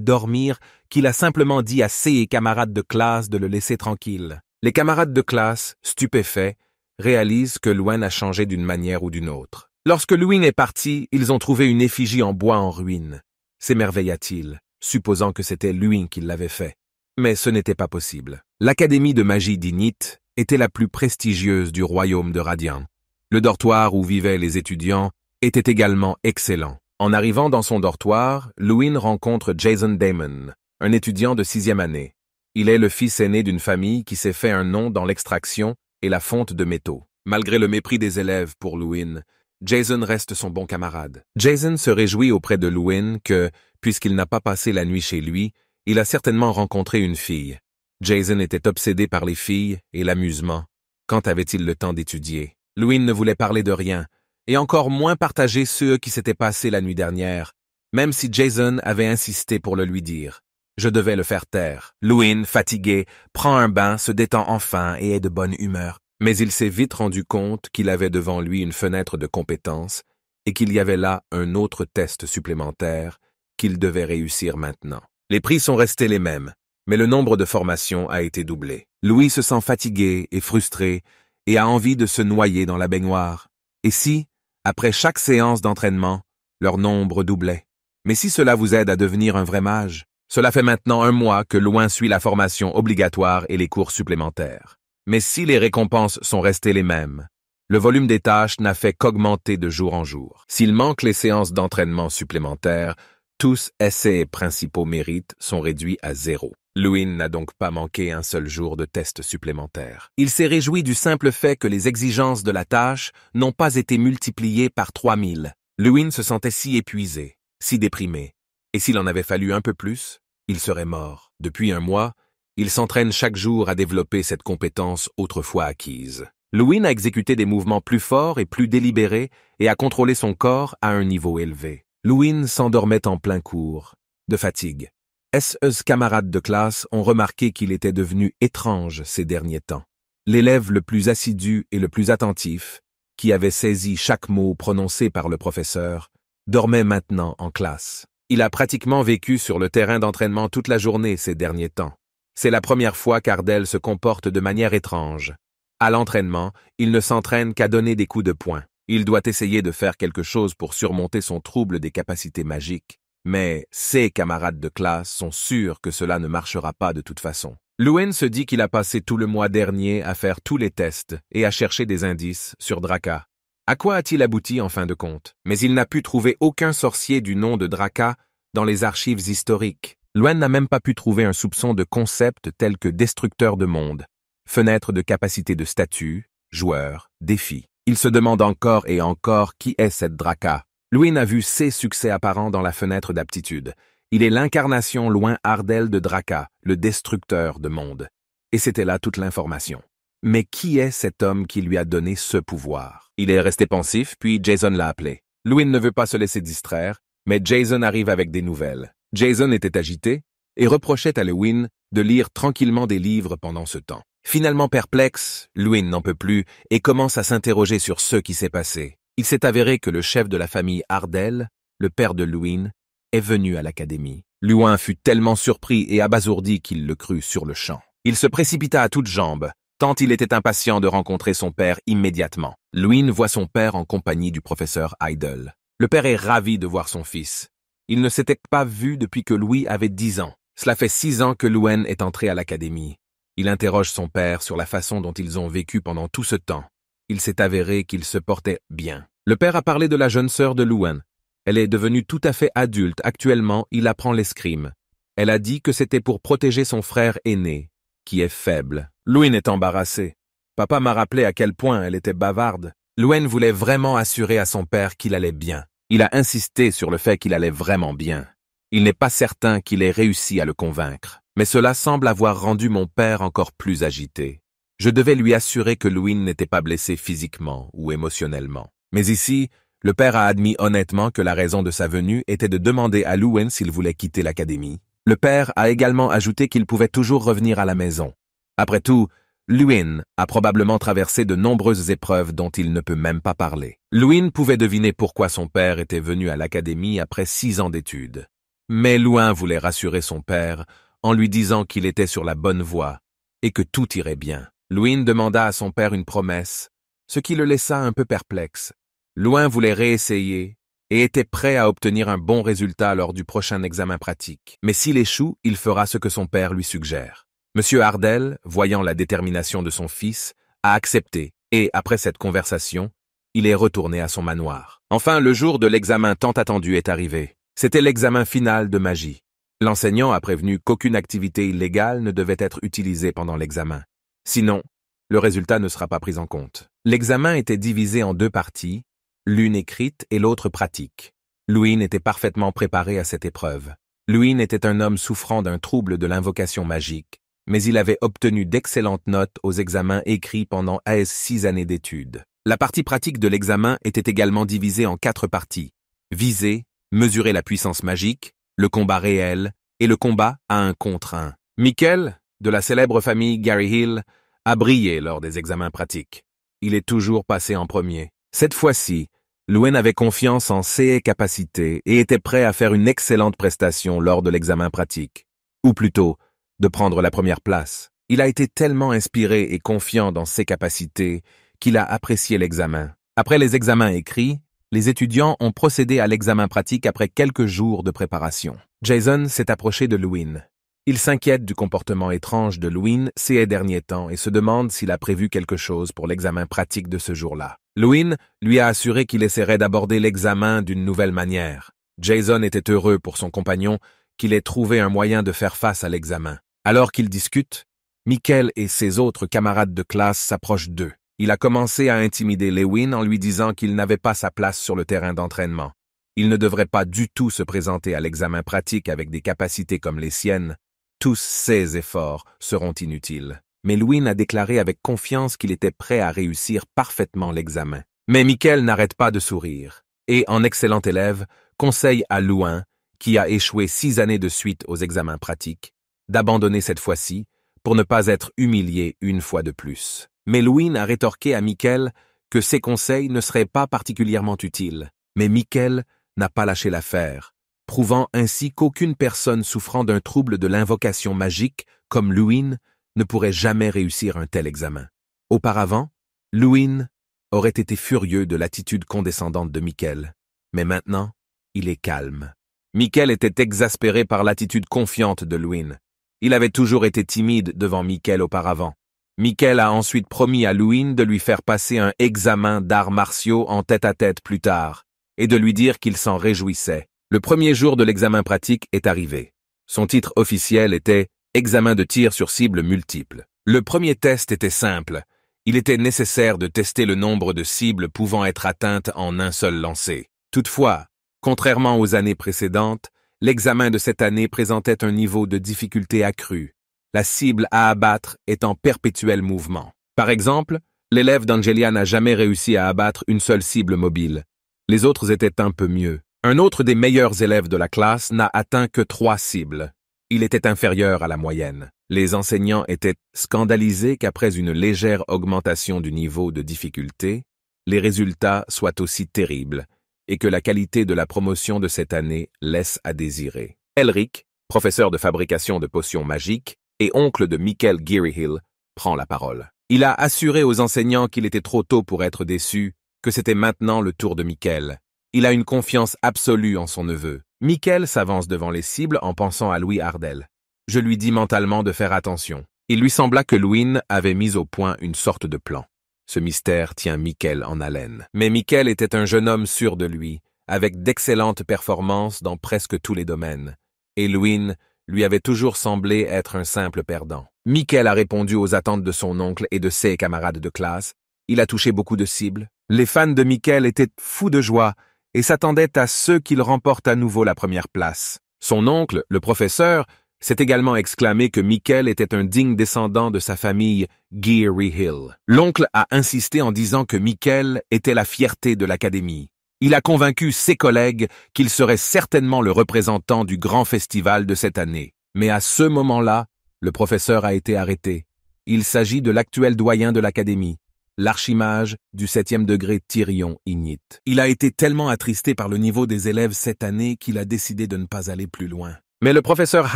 dormir qu'il a simplement dit à ses camarades de classe de le laisser tranquille. Les camarades de classe, stupéfaits, réalisent que Luin a changé d'une manière ou d'une autre. Lorsque Luin est parti, ils ont trouvé une effigie en bois en ruine. S'émerveilla-t-il, supposant que c'était Luin qui l'avait fait. Mais ce n'était pas possible. L'académie de magie d'Init était la plus prestigieuse du royaume de Radian. Le dortoir où vivaient les étudiants était également excellent. En arrivant dans son dortoir, Luin rencontre Jason Damon, un étudiant de sixième année. Il est le fils aîné d'une famille qui s'est fait un nom dans l'extraction et la fonte de métaux. Malgré le mépris des élèves pour Lewin, Jason reste son bon camarade. Jason se réjouit auprès de Lewin que, puisqu'il n'a pas passé la nuit chez lui, il a certainement rencontré une fille. Jason était obsédé par les filles et l'amusement. Quand avait-il le temps d'étudier? Lewin ne voulait parler de rien, et encore moins partager ceux qui s'étaient passés la nuit dernière, même si Jason avait insisté pour le lui dire. Je devais le faire taire. Louine, fatigué, prend un bain, se détend enfin et est de bonne humeur. Mais il s'est vite rendu compte qu'il avait devant lui une fenêtre de compétence et qu'il y avait là un autre test supplémentaire qu'il devait réussir maintenant. Les prix sont restés les mêmes, mais le nombre de formations a été doublé. Louis se sent fatigué et frustré et a envie de se noyer dans la baignoire. Et si, après chaque séance d'entraînement, leur nombre doublait? Mais si cela vous aide à devenir un vrai mage, cela fait maintenant un mois que Loin suit la formation obligatoire et les cours supplémentaires. Mais si les récompenses sont restées les mêmes, le volume des tâches n'a fait qu'augmenter de jour en jour. S'il manque les séances d'entraînement supplémentaires, tous essais et principaux mérites sont réduits à zéro. Louin n'a donc pas manqué un seul jour de test supplémentaire. Il s'est réjoui du simple fait que les exigences de la tâche n'ont pas été multipliées par 3000. Lewin se sentait si épuisé, si déprimé, et s'il en avait fallu un peu plus, il serait mort. Depuis un mois, il s'entraîne chaque jour à développer cette compétence autrefois acquise. Louis a exécuté des mouvements plus forts et plus délibérés et a contrôlé son corps à un niveau élevé. Louis s'endormait en plein cours, de fatigue. SE's e camarades de classe ont remarqué qu'il était devenu étrange ces derniers temps. L'élève le plus assidu et le plus attentif, qui avait saisi chaque mot prononcé par le professeur, dormait maintenant en classe. Il a pratiquement vécu sur le terrain d'entraînement toute la journée ces derniers temps. C'est la première fois qu'Ardel se comporte de manière étrange. À l'entraînement, il ne s'entraîne qu'à donner des coups de poing. Il doit essayer de faire quelque chose pour surmonter son trouble des capacités magiques. Mais ses camarades de classe sont sûrs que cela ne marchera pas de toute façon. Luen se dit qu'il a passé tout le mois dernier à faire tous les tests et à chercher des indices sur Draka. À quoi a-t-il abouti en fin de compte Mais il n'a pu trouver aucun sorcier du nom de Draka dans les archives historiques. Luan n'a même pas pu trouver un soupçon de concept tel que destructeur de monde, fenêtre de capacité de statut, joueur, défi. Il se demande encore et encore qui est cette Draka. Louis a vu ses succès apparents dans la fenêtre d'aptitude. Il est l'incarnation loin Ardel de Draka, le destructeur de monde. Et c'était là toute l'information. Mais qui est cet homme qui lui a donné ce pouvoir? Il est resté pensif, puis Jason l'a appelé. Louin ne veut pas se laisser distraire, mais Jason arrive avec des nouvelles. Jason était agité et reprochait à Lewin de lire tranquillement des livres pendant ce temps. Finalement perplexe, Luin n'en peut plus et commence à s'interroger sur ce qui s'est passé. Il s'est avéré que le chef de la famille Ardell, le père de Luin, est venu à l'académie. Louin fut tellement surpris et abasourdi qu'il le crut sur le champ. Il se précipita à toutes jambes, tant il était impatient de rencontrer son père immédiatement. Louin voit son père en compagnie du professeur Heidel. Le père est ravi de voir son fils. Il ne s'était pas vu depuis que Louis avait dix ans. Cela fait six ans que Luen est entré à l'académie. Il interroge son père sur la façon dont ils ont vécu pendant tout ce temps. Il s'est avéré qu'il se portait bien. Le père a parlé de la jeune sœur de Luen. Elle est devenue tout à fait adulte. Actuellement, il apprend l'escrime. Elle a dit que c'était pour protéger son frère aîné qui est faible. Louine est embarrassé. Papa m'a rappelé à quel point elle était bavarde. Louen voulait vraiment assurer à son père qu'il allait bien. Il a insisté sur le fait qu'il allait vraiment bien. Il n'est pas certain qu'il ait réussi à le convaincre, mais cela semble avoir rendu mon père encore plus agité. Je devais lui assurer que Louis n'était pas blessé physiquement ou émotionnellement. Mais ici, le père a admis honnêtement que la raison de sa venue était de demander à Louis s'il voulait quitter l'académie, le père a également ajouté qu'il pouvait toujours revenir à la maison. Après tout, Luin a probablement traversé de nombreuses épreuves dont il ne peut même pas parler. Luin pouvait deviner pourquoi son père était venu à l'académie après six ans d'études. Mais Luin voulait rassurer son père en lui disant qu'il était sur la bonne voie et que tout irait bien. Luin demanda à son père une promesse, ce qui le laissa un peu perplexe. Luin voulait réessayer, et était prêt à obtenir un bon résultat lors du prochain examen pratique. Mais s'il échoue, il fera ce que son père lui suggère. Monsieur Hardel, voyant la détermination de son fils, a accepté, et après cette conversation, il est retourné à son manoir. Enfin, le jour de l'examen tant attendu est arrivé. C'était l'examen final de magie. L'enseignant a prévenu qu'aucune activité illégale ne devait être utilisée pendant l'examen. Sinon, le résultat ne sera pas pris en compte. L'examen était divisé en deux parties, l'une écrite et l'autre pratique. Louis était parfaitement préparé à cette épreuve. Louis était un homme souffrant d'un trouble de l'invocation magique, mais il avait obtenu d'excellentes notes aux examens écrits pendant AS six années d'études. La partie pratique de l'examen était également divisée en quatre parties. Viser, mesurer la puissance magique, le combat réel et le combat à un contre un. Michael, de la célèbre famille Gary Hill, a brillé lors des examens pratiques. Il est toujours passé en premier. Cette fois-ci, Luen avait confiance en ses capacités et était prêt à faire une excellente prestation lors de l'examen pratique, ou plutôt, de prendre la première place. Il a été tellement inspiré et confiant dans ses capacités qu'il a apprécié l'examen. Après les examens écrits, les étudiants ont procédé à l'examen pratique après quelques jours de préparation. Jason s'est approché de Lewin. Il s'inquiète du comportement étrange de Lewin ces derniers temps et se demande s'il a prévu quelque chose pour l'examen pratique de ce jour-là. Lewin lui a assuré qu'il essaierait d'aborder l'examen d'une nouvelle manière. Jason était heureux pour son compagnon qu'il ait trouvé un moyen de faire face à l'examen. Alors qu'ils discutent, Michael et ses autres camarades de classe s'approchent d'eux. Il a commencé à intimider Lewin en lui disant qu'il n'avait pas sa place sur le terrain d'entraînement. Il ne devrait pas du tout se présenter à l'examen pratique avec des capacités comme les siennes, tous ces efforts seront inutiles. Mais a déclaré avec confiance qu'il était prêt à réussir parfaitement l'examen. Mais Michael n'arrête pas de sourire et, en excellent élève, conseille à Louin, qui a échoué six années de suite aux examens pratiques, d'abandonner cette fois-ci pour ne pas être humilié une fois de plus. Mais a rétorqué à Michael que ses conseils ne seraient pas particulièrement utiles. Mais Michael n'a pas lâché l'affaire prouvant ainsi qu'aucune personne souffrant d'un trouble de l'invocation magique, comme Luin, ne pourrait jamais réussir un tel examen. Auparavant, Luin aurait été furieux de l'attitude condescendante de Michael, mais maintenant, il est calme. Michael était exaspéré par l'attitude confiante de Luin. Il avait toujours été timide devant Michael auparavant. Michael a ensuite promis à Luin de lui faire passer un examen d'arts martiaux en tête à -tête plus tard, et de lui dire qu'il s'en réjouissait. Le premier jour de l'examen pratique est arrivé. Son titre officiel était Examen de tir sur cible multiple. Le premier test était simple. Il était nécessaire de tester le nombre de cibles pouvant être atteintes en un seul lancer. Toutefois, contrairement aux années précédentes, l'examen de cette année présentait un niveau de difficulté accru, la cible à abattre est en perpétuel mouvement. Par exemple, l'élève d'Angelia n'a jamais réussi à abattre une seule cible mobile. Les autres étaient un peu mieux. Un autre des meilleurs élèves de la classe n'a atteint que trois cibles. Il était inférieur à la moyenne. Les enseignants étaient scandalisés qu'après une légère augmentation du niveau de difficulté, les résultats soient aussi terribles et que la qualité de la promotion de cette année laisse à désirer. Elric, professeur de fabrication de potions magiques et oncle de Michael Gearyhill, prend la parole. Il a assuré aux enseignants qu'il était trop tôt pour être déçu, que c'était maintenant le tour de Michael. Il a une confiance absolue en son neveu. Michael s'avance devant les cibles en pensant à Louis Hardel. Je lui dis mentalement de faire attention. Il lui sembla que Louis avait mis au point une sorte de plan. Ce mystère tient Michael en haleine. Mais Michael était un jeune homme sûr de lui, avec d'excellentes performances dans presque tous les domaines. Et Louis lui avait toujours semblé être un simple perdant. Michael a répondu aux attentes de son oncle et de ses camarades de classe. Il a touché beaucoup de cibles. Les fans de Michael étaient fous de joie et s'attendait à ce qu'il remporte à nouveau la première place. Son oncle, le professeur, s'est également exclamé que Michael était un digne descendant de sa famille Geary Hill. L'oncle a insisté en disant que Michael était la fierté de l'Académie. Il a convaincu ses collègues qu'il serait certainement le représentant du grand festival de cette année. Mais à ce moment-là, le professeur a été arrêté. Il s'agit de l'actuel doyen de l'Académie l'archimage du septième degré Tyrion Ignite. Il a été tellement attristé par le niveau des élèves cette année qu'il a décidé de ne pas aller plus loin. Mais le professeur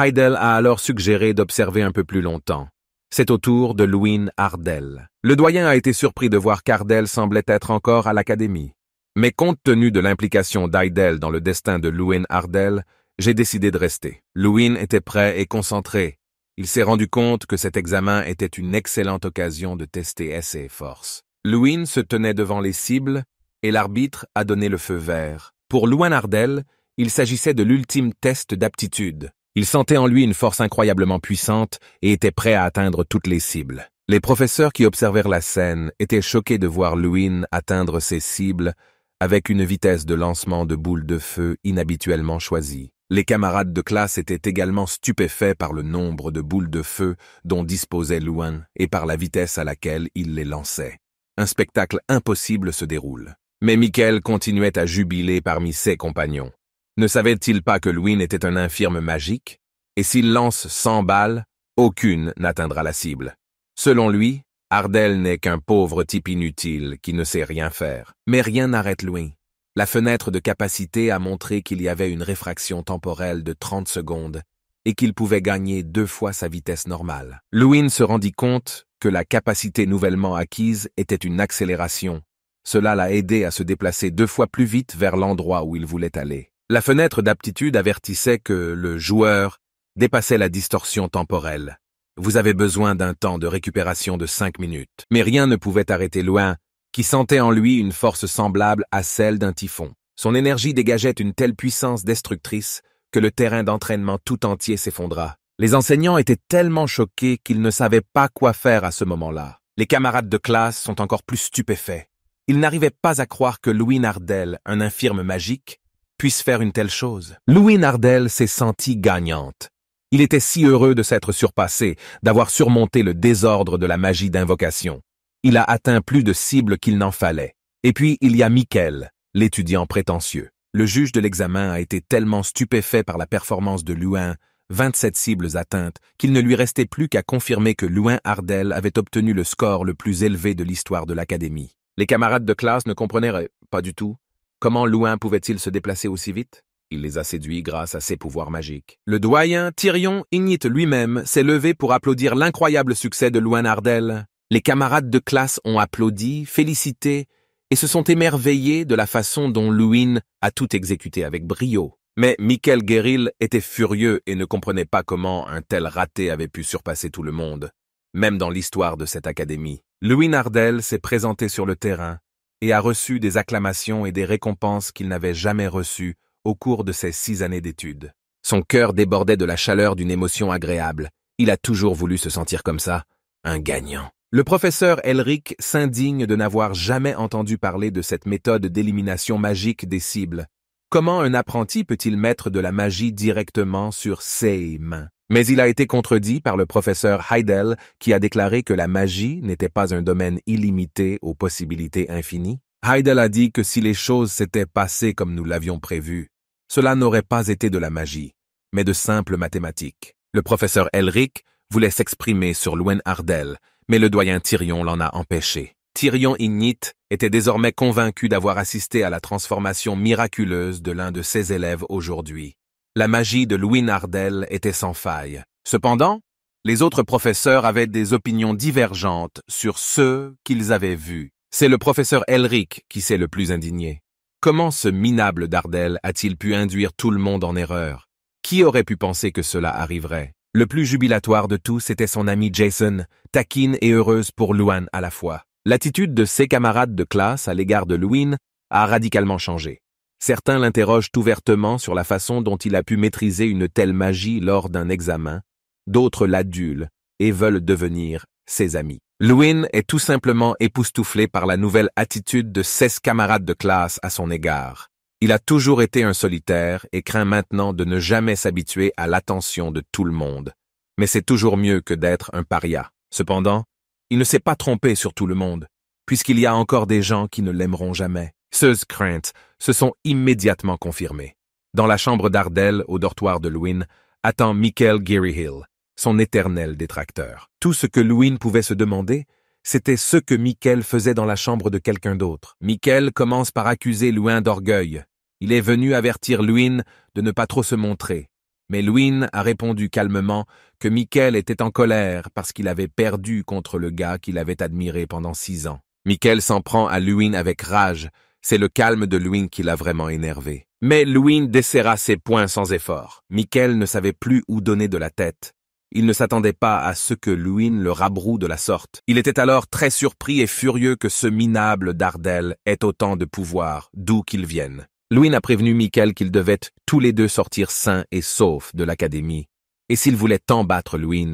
Heidel a alors suggéré d'observer un peu plus longtemps. C'est au tour de Louine Ardell. Le doyen a été surpris de voir qu'Ardell semblait être encore à l'académie. Mais compte tenu de l'implication d'Heidel dans le destin de Louine Ardell, j'ai décidé de rester. Louine était prêt et concentré, il s'est rendu compte que cet examen était une excellente occasion de tester ses forces. Lewin se tenait devant les cibles et l'arbitre a donné le feu vert. Pour Louis Ardell, il s'agissait de l'ultime test d'aptitude. Il sentait en lui une force incroyablement puissante et était prêt à atteindre toutes les cibles. Les professeurs qui observèrent la scène étaient choqués de voir Lewin atteindre ses cibles avec une vitesse de lancement de boules de feu inhabituellement choisie. Les camarades de classe étaient également stupéfaits par le nombre de boules de feu dont disposait Louin et par la vitesse à laquelle il les lançait. Un spectacle impossible se déroule. Mais Michael continuait à jubiler parmi ses compagnons. Ne savait-il pas que Louin était un infirme magique Et s'il lance cent balles, aucune n'atteindra la cible. Selon lui, Ardel n'est qu'un pauvre type inutile qui ne sait rien faire. Mais rien n'arrête Louin. La fenêtre de capacité a montré qu'il y avait une réfraction temporelle de 30 secondes et qu'il pouvait gagner deux fois sa vitesse normale. Lewin se rendit compte que la capacité nouvellement acquise était une accélération. Cela l'a aidé à se déplacer deux fois plus vite vers l'endroit où il voulait aller. La fenêtre d'aptitude avertissait que le joueur dépassait la distorsion temporelle. Vous avez besoin d'un temps de récupération de cinq minutes. Mais rien ne pouvait arrêter loin qui sentait en lui une force semblable à celle d'un typhon. Son énergie dégageait une telle puissance destructrice que le terrain d'entraînement tout entier s'effondra. Les enseignants étaient tellement choqués qu'ils ne savaient pas quoi faire à ce moment-là. Les camarades de classe sont encore plus stupéfaits. Ils n'arrivaient pas à croire que Louis Nardel, un infirme magique, puisse faire une telle chose. Louis Nardel s'est senti gagnante. Il était si heureux de s'être surpassé, d'avoir surmonté le désordre de la magie d'invocation. Il a atteint plus de cibles qu'il n'en fallait. Et puis, il y a Michael, l'étudiant prétentieux. Le juge de l'examen a été tellement stupéfait par la performance de Luin, 27 cibles atteintes, qu'il ne lui restait plus qu'à confirmer que Luin Ardel avait obtenu le score le plus élevé de l'histoire de l'Académie. Les camarades de classe ne comprenaient pas du tout. Comment Luin pouvait-il se déplacer aussi vite Il les a séduits grâce à ses pouvoirs magiques. Le doyen, Tyrion Ignite lui-même, s'est levé pour applaudir l'incroyable succès de Luin Hardel. Les camarades de classe ont applaudi, félicité et se sont émerveillés de la façon dont Louine a tout exécuté avec brio. Mais Michael Guéril était furieux et ne comprenait pas comment un tel raté avait pu surpasser tout le monde, même dans l'histoire de cette académie. Louis Nardel s'est présenté sur le terrain et a reçu des acclamations et des récompenses qu'il n'avait jamais reçues au cours de ses six années d'études. Son cœur débordait de la chaleur d'une émotion agréable. Il a toujours voulu se sentir comme ça, un gagnant. Le professeur Elric s'indigne de n'avoir jamais entendu parler de cette méthode d'élimination magique des cibles. Comment un apprenti peut-il mettre de la magie directement sur ses mains Mais il a été contredit par le professeur Heidel qui a déclaré que la magie n'était pas un domaine illimité aux possibilités infinies. Heidel a dit que si les choses s'étaient passées comme nous l'avions prévu, cela n'aurait pas été de la magie, mais de simples mathématiques. Le professeur Elric voulait s'exprimer sur Hardel, mais le doyen Tyrion l'en a empêché. Tyrion Ignite était désormais convaincu d'avoir assisté à la transformation miraculeuse de l'un de ses élèves aujourd'hui. La magie de Louis Nardel était sans faille. Cependant, les autres professeurs avaient des opinions divergentes sur ceux qu'ils avaient vus. C'est le professeur Elric qui s'est le plus indigné. Comment ce minable Dardel a-t-il pu induire tout le monde en erreur Qui aurait pu penser que cela arriverait le plus jubilatoire de tous était son ami Jason, taquine et heureuse pour Luan à la fois. L'attitude de ses camarades de classe à l'égard de Luin a radicalement changé. Certains l'interrogent ouvertement sur la façon dont il a pu maîtriser une telle magie lors d'un examen, d'autres l'adulent et veulent devenir ses amis. Luin est tout simplement époustouflé par la nouvelle attitude de ses camarades de classe à son égard. Il a toujours été un solitaire et craint maintenant de ne jamais s'habituer à l'attention de tout le monde. Mais c'est toujours mieux que d'être un paria. Cependant, il ne s'est pas trompé sur tout le monde, puisqu'il y a encore des gens qui ne l'aimeront jamais. Ces craintes se sont immédiatement confirmées. Dans la chambre d'Ardel, au dortoir de Louine, attend Michael Hill, son éternel détracteur. Tout ce que Louine pouvait se demander, c'était ce que Michael faisait dans la chambre de quelqu'un d'autre. Michael commence par accuser Louin d'orgueil, il est venu avertir Luin de ne pas trop se montrer, mais Luin a répondu calmement que Michael était en colère parce qu'il avait perdu contre le gars qu'il avait admiré pendant six ans. Michael s'en prend à Luin avec rage, c'est le calme de Luin qui l'a vraiment énervé. Mais Luin desserra ses poings sans effort. Michael ne savait plus où donner de la tête. Il ne s'attendait pas à ce que Luin le rabroue de la sorte. Il était alors très surpris et furieux que ce minable d'Ardel ait autant de pouvoir, d'où qu'il vienne. Louis a prévenu Michael qu'ils devaient tous les deux sortir sains et saufs de l'académie, et s'il voulait tant battre Louis,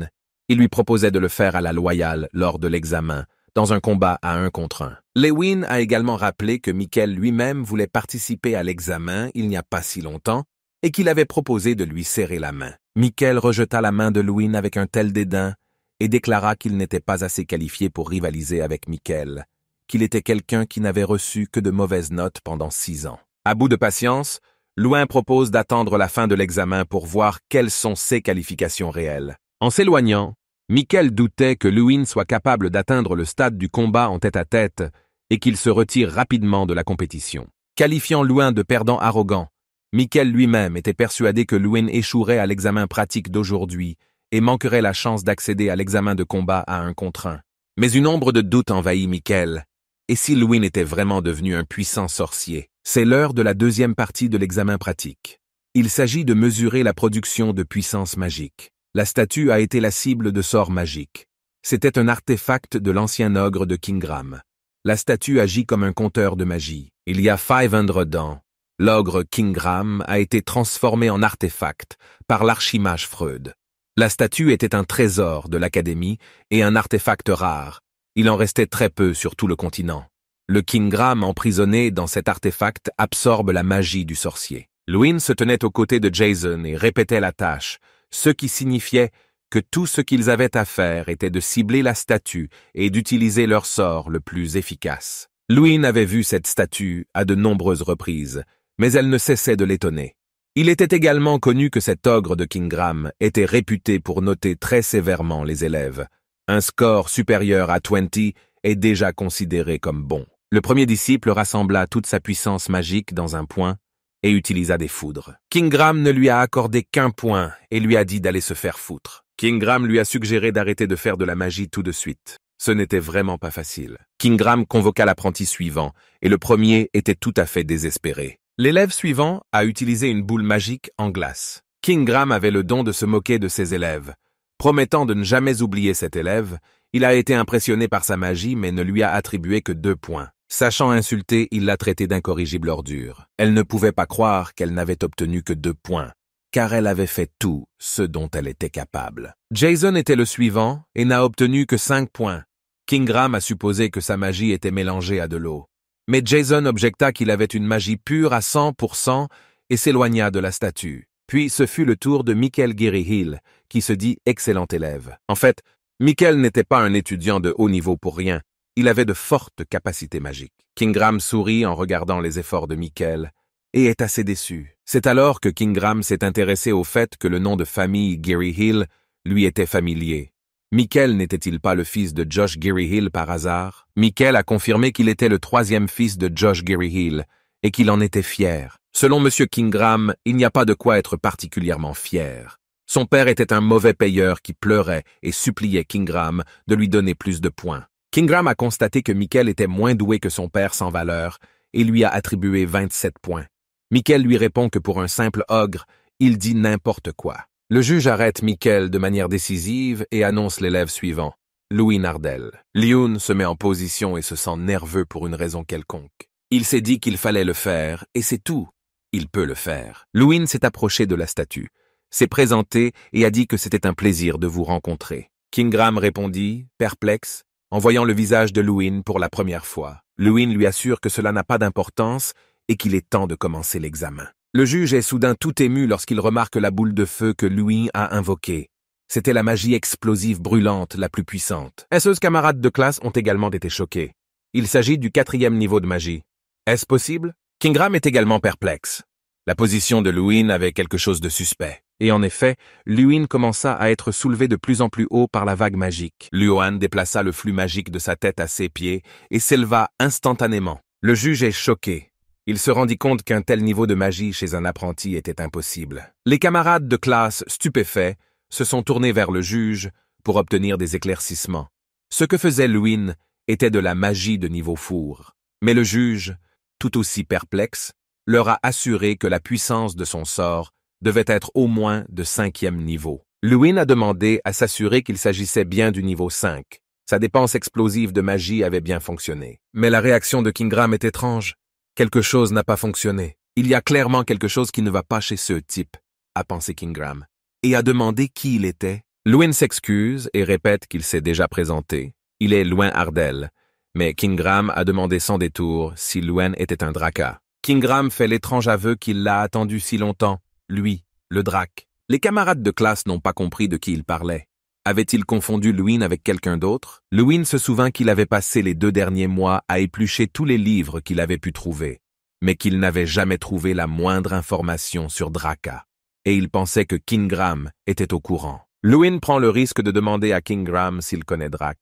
il lui proposait de le faire à la loyale lors de l'examen, dans un combat à un contre un. Lewin a également rappelé que Michael lui-même voulait participer à l'examen il n'y a pas si longtemps et qu'il avait proposé de lui serrer la main. Michael rejeta la main de Lewin avec un tel dédain et déclara qu'il n'était pas assez qualifié pour rivaliser avec Michael, qu'il était quelqu'un qui n'avait reçu que de mauvaises notes pendant six ans. À bout de patience, Luin propose d'attendre la fin de l'examen pour voir quelles sont ses qualifications réelles. En s'éloignant, Michael doutait que Louin soit capable d'atteindre le stade du combat en tête-à-tête et qu'il se retire rapidement de la compétition. Qualifiant Luin de perdant arrogant, Michael lui-même était persuadé que Louin échouerait à l'examen pratique d'aujourd'hui et manquerait la chance d'accéder à l'examen de combat à un contre un. Mais une ombre de doute envahit Michael. Et si Louin était vraiment devenu un puissant sorcier c'est l'heure de la deuxième partie de l'examen pratique. Il s'agit de mesurer la production de puissance magique. La statue a été la cible de sorts magiques. C'était un artefact de l'ancien ogre de Kingram. La statue agit comme un compteur de magie. Il y a 500 ans, l'ogre Kingram a été transformé en artefact par l'archimage Freud. La statue était un trésor de l'Académie et un artefact rare. Il en restait très peu sur tout le continent. Le Kingram emprisonné dans cet artefact absorbe la magie du sorcier. Luin se tenait aux côtés de Jason et répétait la tâche, ce qui signifiait que tout ce qu'ils avaient à faire était de cibler la statue et d'utiliser leur sort le plus efficace. Luin avait vu cette statue à de nombreuses reprises, mais elle ne cessait de l'étonner. Il était également connu que cet ogre de Kingram était réputé pour noter très sévèrement les élèves. Un score supérieur à 20 est déjà considéré comme bon. Le premier disciple rassembla toute sa puissance magique dans un point et utilisa des foudres. Kingram ne lui a accordé qu'un point et lui a dit d'aller se faire foutre. Kingram lui a suggéré d'arrêter de faire de la magie tout de suite. Ce n'était vraiment pas facile. Kingram convoqua l'apprenti suivant, et le premier était tout à fait désespéré. L'élève suivant a utilisé une boule magique en glace. Kingram avait le don de se moquer de ses élèves. Promettant de ne jamais oublier cet élève, il a été impressionné par sa magie mais ne lui a attribué que deux points. Sachant insulter, il l'a traitée d'incorrigible ordure. Elle ne pouvait pas croire qu'elle n'avait obtenu que deux points, car elle avait fait tout ce dont elle était capable. Jason était le suivant et n'a obtenu que cinq points. Kingram a supposé que sa magie était mélangée à de l'eau. Mais Jason objecta qu'il avait une magie pure à 100% et s'éloigna de la statue. Puis ce fut le tour de Michael Geary-Hill, qui se dit excellent élève. En fait, Michael n'était pas un étudiant de haut niveau pour rien. Il avait de fortes capacités magiques. Kingram sourit en regardant les efforts de Michael et est assez déçu. C'est alors que Kingram s'est intéressé au fait que le nom de famille Geary Hill lui était familier. Michael n'était-il pas le fils de Josh Gary Hill par hasard Michael a confirmé qu'il était le troisième fils de Josh Gary Hill et qu'il en était fier. Selon M. Kingram, il n'y a pas de quoi être particulièrement fier. Son père était un mauvais payeur qui pleurait et suppliait Kingram de lui donner plus de points. Kingram a constaté que Michael était moins doué que son père sans valeur et lui a attribué 27 points. Michael lui répond que pour un simple ogre, il dit n'importe quoi. Le juge arrête Michael de manière décisive et annonce l'élève suivant, Louis Nardel. Lyon se met en position et se sent nerveux pour une raison quelconque. Il s'est dit qu'il fallait le faire, et c'est tout. Il peut le faire. Louis s'est approché de la statue, s'est présenté et a dit que c'était un plaisir de vous rencontrer. Kingram répondit, perplexe, en voyant le visage de Louin pour la première fois. Louine lui assure que cela n'a pas d'importance et qu'il est temps de commencer l'examen. Le juge est soudain tout ému lorsqu'il remarque la boule de feu que Louis a invoquée. C'était la magie explosive brûlante la plus puissante. ses camarades de classe ont également été choqués. Il s'agit du quatrième niveau de magie. Est-ce possible Kingram est également perplexe. La position de Louin avait quelque chose de suspect. Et en effet, Luin commença à être soulevé de plus en plus haut par la vague magique. Luan déplaça le flux magique de sa tête à ses pieds et s'éleva instantanément. Le juge est choqué. Il se rendit compte qu'un tel niveau de magie chez un apprenti était impossible. Les camarades de classe, stupéfaits, se sont tournés vers le juge pour obtenir des éclaircissements. Ce que faisait Luin était de la magie de niveau four. Mais le juge, tout aussi perplexe, leur a assuré que la puissance de son sort devait être au moins de cinquième niveau. Lewin a demandé à s'assurer qu'il s'agissait bien du niveau 5. Sa dépense explosive de magie avait bien fonctionné. Mais la réaction de Kingram est étrange. Quelque chose n'a pas fonctionné. Il y a clairement quelque chose qui ne va pas chez ce type, a pensé Kingram, et a demandé qui il était. Lewin s'excuse et répète qu'il s'est déjà présenté. Il est loin Ardell, mais Kingram a demandé sans détour si Luin était un draca. Kingram fait l'étrange aveu qu'il l'a attendu si longtemps, lui, le drac. Les camarades de classe n'ont pas compris de qui il parlait. Avait-il confondu Lewin avec quelqu'un d'autre Lewin se souvint qu'il avait passé les deux derniers mois à éplucher tous les livres qu'il avait pu trouver, mais qu'il n'avait jamais trouvé la moindre information sur Draca. et il pensait que Kingram était au courant. Lewin prend le risque de demander à Kingram s'il connaît Drac.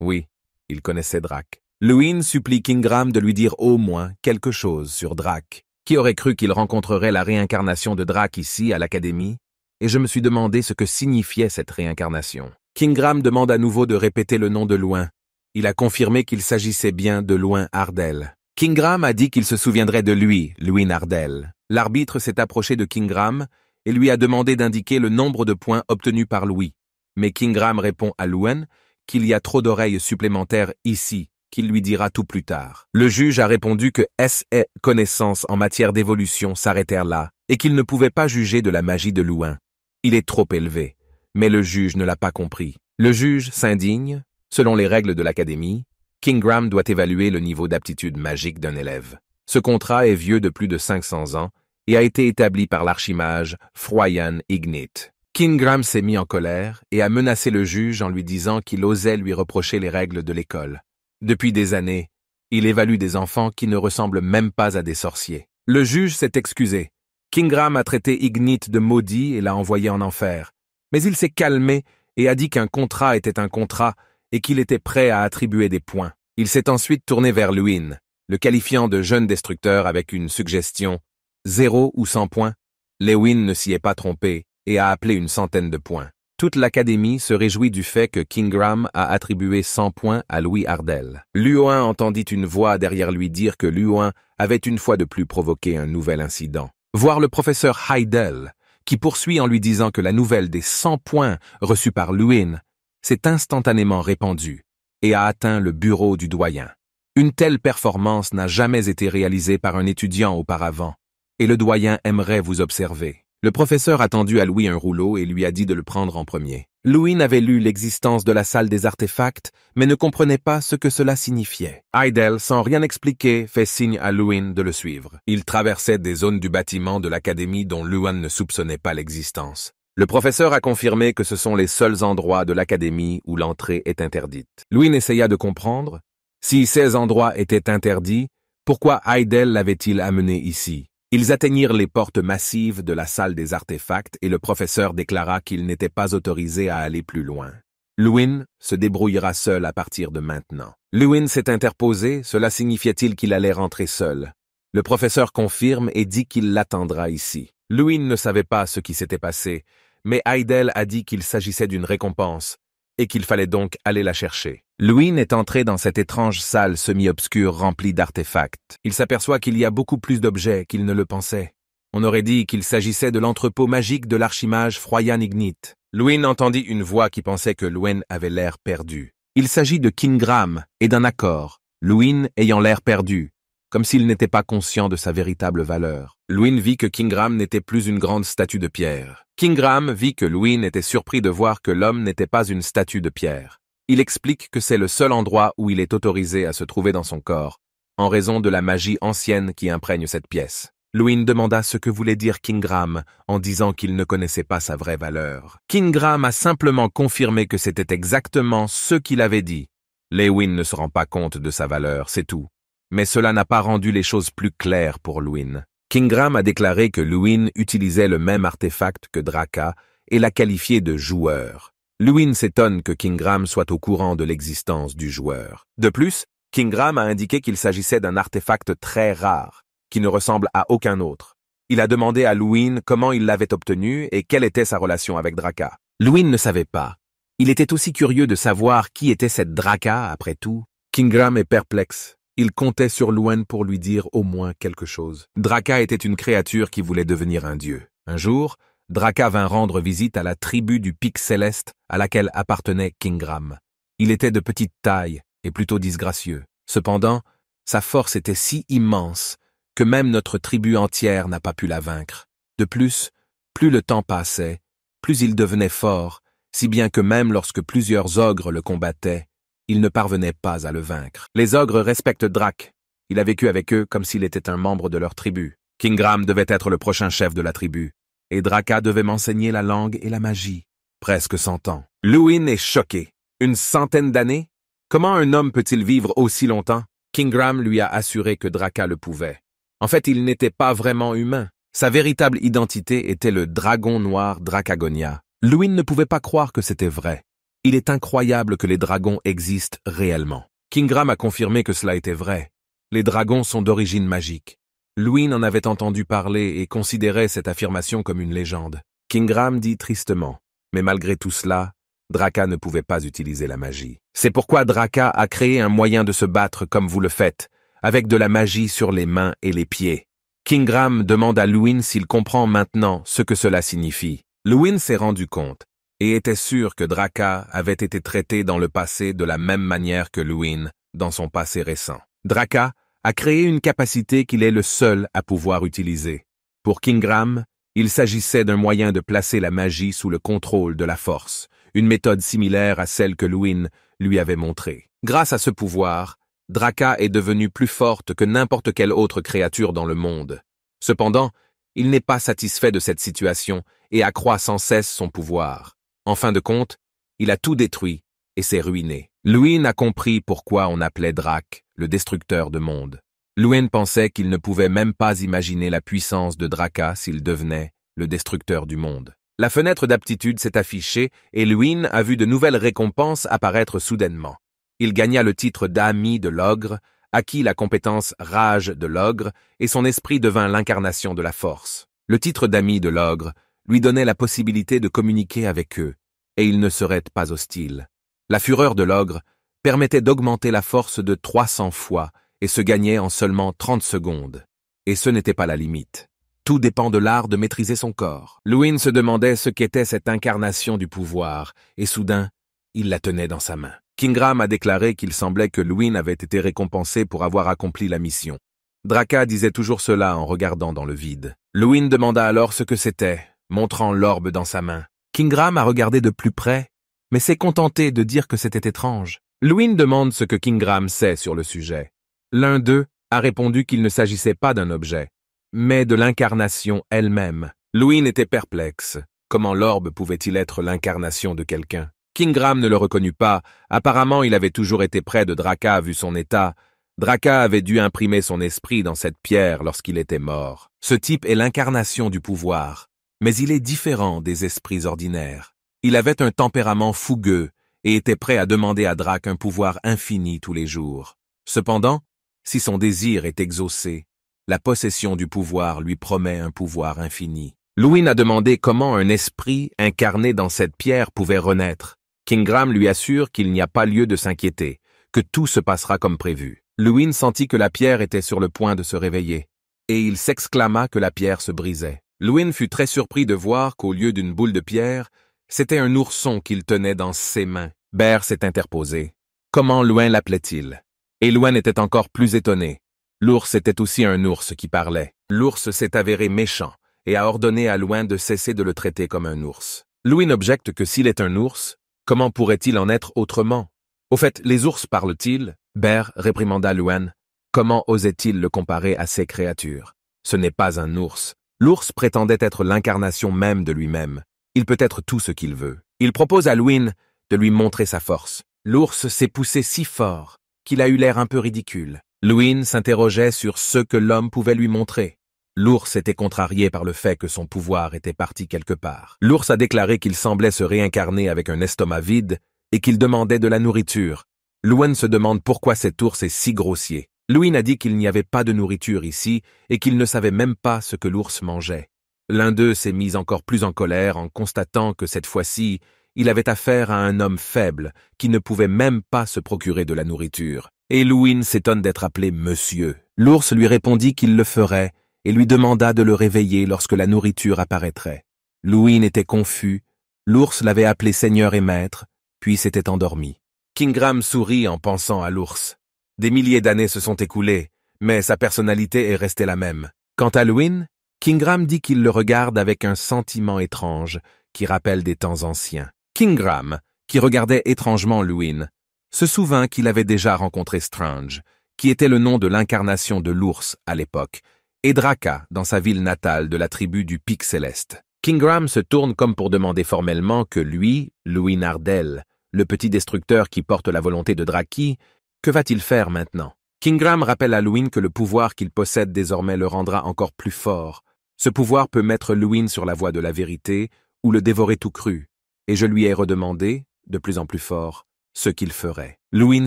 Oui, il connaissait Drac. Lewin supplie Kingram de lui dire au moins quelque chose sur Drac. Qui aurait cru qu'il rencontrerait la réincarnation de Drake ici, à l'Académie Et je me suis demandé ce que signifiait cette réincarnation. Kingram demande à nouveau de répéter le nom de Loin. Il a confirmé qu'il s'agissait bien de Loin Ardell. Kingram a dit qu'il se souviendrait de lui, Louis Nardel. L'arbitre s'est approché de Kingram et lui a demandé d'indiquer le nombre de points obtenus par Louis. Mais Kingram répond à loin qu'il y a trop d'oreilles supplémentaires ici qu'il lui dira tout plus tard. Le juge a répondu que S et connaissances en matière d'évolution s'arrêtèrent là et qu'il ne pouvait pas juger de la magie de Louin. Il est trop élevé. Mais le juge ne l'a pas compris. Le juge s'indigne. Selon les règles de l'académie, Kingram doit évaluer le niveau d'aptitude magique d'un élève. Ce contrat est vieux de plus de 500 ans et a été établi par l'archimage Froyan Ignit. Kingram s'est mis en colère et a menacé le juge en lui disant qu'il osait lui reprocher les règles de l'école. Depuis des années, il évalue des enfants qui ne ressemblent même pas à des sorciers. Le juge s'est excusé. Kingram a traité Ignite de maudit et l'a envoyé en enfer. Mais il s'est calmé et a dit qu'un contrat était un contrat et qu'il était prêt à attribuer des points. Il s'est ensuite tourné vers Lewin, le qualifiant de jeune destructeur avec une suggestion « zéro ou cent points ». Lewin ne s'y est pas trompé et a appelé une centaine de points. Toute l'académie se réjouit du fait que Kingram a attribué 100 points à Louis Hardel. Luoin entendit une voix derrière lui dire que Luoin avait une fois de plus provoqué un nouvel incident. Voir le professeur Heidel, qui poursuit en lui disant que la nouvelle des 100 points reçus par Luin s'est instantanément répandue et a atteint le bureau du doyen. Une telle performance n'a jamais été réalisée par un étudiant auparavant, et le doyen aimerait vous observer. Le professeur a tendu à Louis un rouleau et lui a dit de le prendre en premier. Louis n'avait lu l'existence de la salle des artefacts, mais ne comprenait pas ce que cela signifiait. Heidel, sans rien expliquer, fait signe à Louis de le suivre. Il traversait des zones du bâtiment de l'académie dont Luan ne soupçonnait pas l'existence. Le professeur a confirmé que ce sont les seuls endroits de l'académie où l'entrée est interdite. Louis essaya de comprendre. Si ces endroits étaient interdits, pourquoi Heidel l'avait-il amené ici ils atteignirent les portes massives de la salle des artefacts et le professeur déclara qu'il n'était pas autorisé à aller plus loin. Lewin se débrouillera seul à partir de maintenant. Lewin s'est interposé, cela signifiait-il qu'il allait rentrer seul. Le professeur confirme et dit qu'il l'attendra ici. Lewin ne savait pas ce qui s'était passé, mais Heidel a dit qu'il s'agissait d'une récompense, et qu'il fallait donc aller la chercher. Luin est entré dans cette étrange salle semi-obscure remplie d'artefacts. Il s'aperçoit qu'il y a beaucoup plus d'objets qu'il ne le pensait. On aurait dit qu'il s'agissait de l'entrepôt magique de l'archimage Froyan Ignite. Luin entendit une voix qui pensait que Luin avait l'air perdu. Il s'agit de Kingram et d'un accord, Luin ayant l'air perdu, comme s'il n'était pas conscient de sa véritable valeur. Lewin vit que Kingram n'était plus une grande statue de pierre. Kingram vit que Lewin était surpris de voir que l'homme n'était pas une statue de pierre. Il explique que c'est le seul endroit où il est autorisé à se trouver dans son corps, en raison de la magie ancienne qui imprègne cette pièce. Louin demanda ce que voulait dire Kingram en disant qu'il ne connaissait pas sa vraie valeur. Kingram a simplement confirmé que c'était exactement ce qu'il avait dit. Lewin ne se rend pas compte de sa valeur, c'est tout mais cela n'a pas rendu les choses plus claires pour Lewin. Kingram a déclaré que Lewin utilisait le même artefact que Draka et l'a qualifié de joueur. Lewin s'étonne que Kingram soit au courant de l'existence du joueur. De plus, Kingram a indiqué qu'il s'agissait d'un artefact très rare, qui ne ressemble à aucun autre. Il a demandé à Lewin comment il l'avait obtenu et quelle était sa relation avec Draka. Lewin ne savait pas. Il était aussi curieux de savoir qui était cette Draka, après tout. Kingram est perplexe. Il comptait sur Luan pour lui dire au moins quelque chose. Draka était une créature qui voulait devenir un dieu. Un jour, Draka vint rendre visite à la tribu du Pic Céleste à laquelle appartenait Kingram. Il était de petite taille et plutôt disgracieux. Cependant, sa force était si immense que même notre tribu entière n'a pas pu la vaincre. De plus, plus le temps passait, plus il devenait fort, si bien que même lorsque plusieurs ogres le combattaient, il ne parvenait pas à le vaincre. Les ogres respectent Drac. Il a vécu avec eux comme s'il était un membre de leur tribu. Kingram devait être le prochain chef de la tribu, et Draka devait m'enseigner la langue et la magie. Presque cent ans. Louin est choqué. Une centaine d'années Comment un homme peut-il vivre aussi longtemps Kingram lui a assuré que Draka le pouvait. En fait, il n'était pas vraiment humain. Sa véritable identité était le dragon noir Dracagonia. Luin ne pouvait pas croire que c'était vrai. Il est incroyable que les dragons existent réellement. Kingram a confirmé que cela était vrai. Les dragons sont d'origine magique. Louis en avait entendu parler et considérait cette affirmation comme une légende. Kingram dit tristement, mais malgré tout cela, Draka ne pouvait pas utiliser la magie. C'est pourquoi Draka a créé un moyen de se battre comme vous le faites, avec de la magie sur les mains et les pieds. Kingram demande à Louin s'il comprend maintenant ce que cela signifie. Louin s'est rendu compte et était sûr que Draka avait été traité dans le passé de la même manière que Luin dans son passé récent. Draka a créé une capacité qu'il est le seul à pouvoir utiliser. Pour Kingram, il s'agissait d'un moyen de placer la magie sous le contrôle de la force, une méthode similaire à celle que Luin lui avait montrée. Grâce à ce pouvoir, Draka est devenu plus forte que n'importe quelle autre créature dans le monde. Cependant, il n'est pas satisfait de cette situation et accroît sans cesse son pouvoir. En fin de compte, il a tout détruit et s'est ruiné. Luin a compris pourquoi on appelait Drac le destructeur de monde. Luin pensait qu'il ne pouvait même pas imaginer la puissance de Draka s'il devenait le destructeur du monde. La fenêtre d'aptitude s'est affichée et Luin a vu de nouvelles récompenses apparaître soudainement. Il gagna le titre d'ami de l'ogre, acquit la compétence rage de l'ogre et son esprit devint l'incarnation de la force. Le titre d'ami de l'ogre lui donnait la possibilité de communiquer avec eux, et ils ne seraient pas hostiles. La fureur de l'ogre permettait d'augmenter la force de 300 fois et se gagnait en seulement 30 secondes. Et ce n'était pas la limite. Tout dépend de l'art de maîtriser son corps. Louin se demandait ce qu'était cette incarnation du pouvoir, et soudain, il la tenait dans sa main. Kingram a déclaré qu'il semblait que Louin avait été récompensé pour avoir accompli la mission. Draka disait toujours cela en regardant dans le vide. Louin demanda alors ce que c'était, montrant l'orbe dans sa main. Kingram a regardé de plus près, mais s'est contenté de dire que c'était étrange. Louine demande ce que Kingram sait sur le sujet. L'un d'eux a répondu qu'il ne s'agissait pas d'un objet, mais de l'incarnation elle-même. Louine était perplexe. Comment l'orbe pouvait-il être l'incarnation de quelqu'un Kingram ne le reconnut pas. Apparemment, il avait toujours été près de Draka vu son état. Draka avait dû imprimer son esprit dans cette pierre lorsqu'il était mort. Ce type est l'incarnation du pouvoir mais il est différent des esprits ordinaires. Il avait un tempérament fougueux et était prêt à demander à Drac un pouvoir infini tous les jours. Cependant, si son désir est exaucé, la possession du pouvoir lui promet un pouvoir infini. Louis a demandé comment un esprit incarné dans cette pierre pouvait renaître. Kingram lui assure qu'il n'y a pas lieu de s'inquiéter, que tout se passera comme prévu. Louis sentit que la pierre était sur le point de se réveiller, et il s'exclama que la pierre se brisait. Louin fut très surpris de voir qu'au lieu d'une boule de pierre, c'était un ourson qu'il tenait dans ses mains. Ber s'est interposé. Comment Louin l'appelait-il? Et Louin était encore plus étonné. L'ours était aussi un ours qui parlait. L'ours s'est avéré méchant et a ordonné à Louin de cesser de le traiter comme un ours. Louin objecte que s'il est un ours, comment pourrait-il en être autrement? Au fait, les ours parlent-ils? Ber réprimanda Louin. Comment osait-il le comparer à ces créatures? Ce n'est pas un ours, L'ours prétendait être l'incarnation même de lui-même. Il peut être tout ce qu'il veut. Il propose à Louine de lui montrer sa force. L'ours s'est poussé si fort qu'il a eu l'air un peu ridicule. Louine s'interrogeait sur ce que l'homme pouvait lui montrer. L'ours était contrarié par le fait que son pouvoir était parti quelque part. L'ours a déclaré qu'il semblait se réincarner avec un estomac vide et qu'il demandait de la nourriture. Lwin se demande pourquoi cet ours est si grossier. Louine a dit qu'il n'y avait pas de nourriture ici et qu'il ne savait même pas ce que l'ours mangeait. L'un d'eux s'est mis encore plus en colère en constatant que cette fois-ci, il avait affaire à un homme faible qui ne pouvait même pas se procurer de la nourriture. Et Louis s'étonne d'être appelé monsieur. L'ours lui répondit qu'il le ferait et lui demanda de le réveiller lorsque la nourriture apparaîtrait. Louis était confus. L'ours l'avait appelé seigneur et maître, puis s'était endormi. Kingram sourit en pensant à l'ours. Des milliers d'années se sont écoulées, mais sa personnalité est restée la même. Quant à Lewin, Kingram dit qu'il le regarde avec un sentiment étrange qui rappelle des temps anciens. Kingram, qui regardait étrangement Lewin, se souvint qu'il avait déjà rencontré Strange, qui était le nom de l'incarnation de l'ours à l'époque, et Draka dans sa ville natale de la tribu du Pic Céleste. Kingram se tourne comme pour demander formellement que lui, Louis Ardell, le petit destructeur qui porte la volonté de Draki, que va-t-il faire maintenant Kingram rappelle à Louine que le pouvoir qu'il possède désormais le rendra encore plus fort. Ce pouvoir peut mettre Louine sur la voie de la vérité ou le dévorer tout cru. Et je lui ai redemandé, de plus en plus fort, ce qu'il ferait. Louine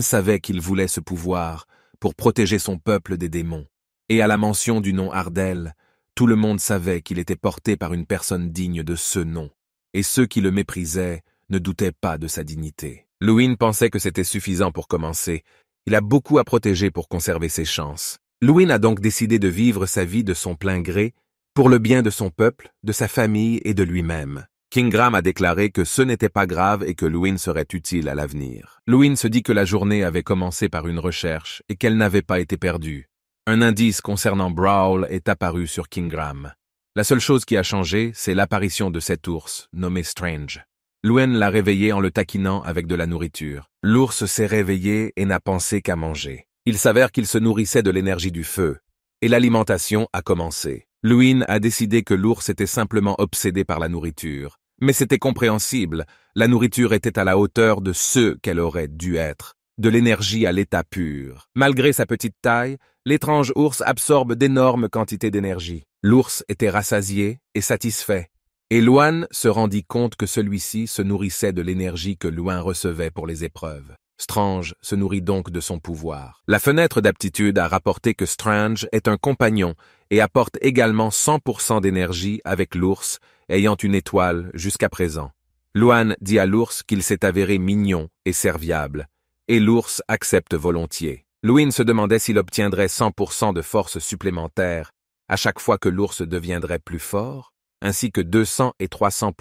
savait qu'il voulait ce pouvoir pour protéger son peuple des démons. Et à la mention du nom Ardel, tout le monde savait qu'il était porté par une personne digne de ce nom. Et ceux qui le méprisaient ne doutaient pas de sa dignité. Louin pensait que c'était suffisant pour commencer, il a beaucoup à protéger pour conserver ses chances. Louis a donc décidé de vivre sa vie de son plein gré, pour le bien de son peuple, de sa famille et de lui-même. Kingram a déclaré que ce n'était pas grave et que Louis serait utile à l'avenir. Louis se dit que la journée avait commencé par une recherche et qu'elle n'avait pas été perdue. Un indice concernant Brawl est apparu sur Kingram. La seule chose qui a changé, c'est l'apparition de cet ours, nommé Strange. Louen l'a réveillé en le taquinant avec de la nourriture. L'ours s'est réveillé et n'a pensé qu'à manger. Il s'avère qu'il se nourrissait de l'énergie du feu. Et l'alimentation a commencé. Luin a décidé que l'ours était simplement obsédé par la nourriture. Mais c'était compréhensible, la nourriture était à la hauteur de ce qu'elle aurait dû être, de l'énergie à l'état pur. Malgré sa petite taille, l'étrange ours absorbe d'énormes quantités d'énergie. L'ours était rassasié et satisfait. Et Luan se rendit compte que celui-ci se nourrissait de l'énergie que Luan recevait pour les épreuves. Strange se nourrit donc de son pouvoir. La fenêtre d'aptitude a rapporté que Strange est un compagnon et apporte également 100% d'énergie avec l'ours, ayant une étoile jusqu'à présent. Luan dit à l'ours qu'il s'est avéré mignon et serviable, et l'ours accepte volontiers. Luan se demandait s'il obtiendrait 100% de force supplémentaire à chaque fois que l'ours deviendrait plus fort, ainsi que 200 et 300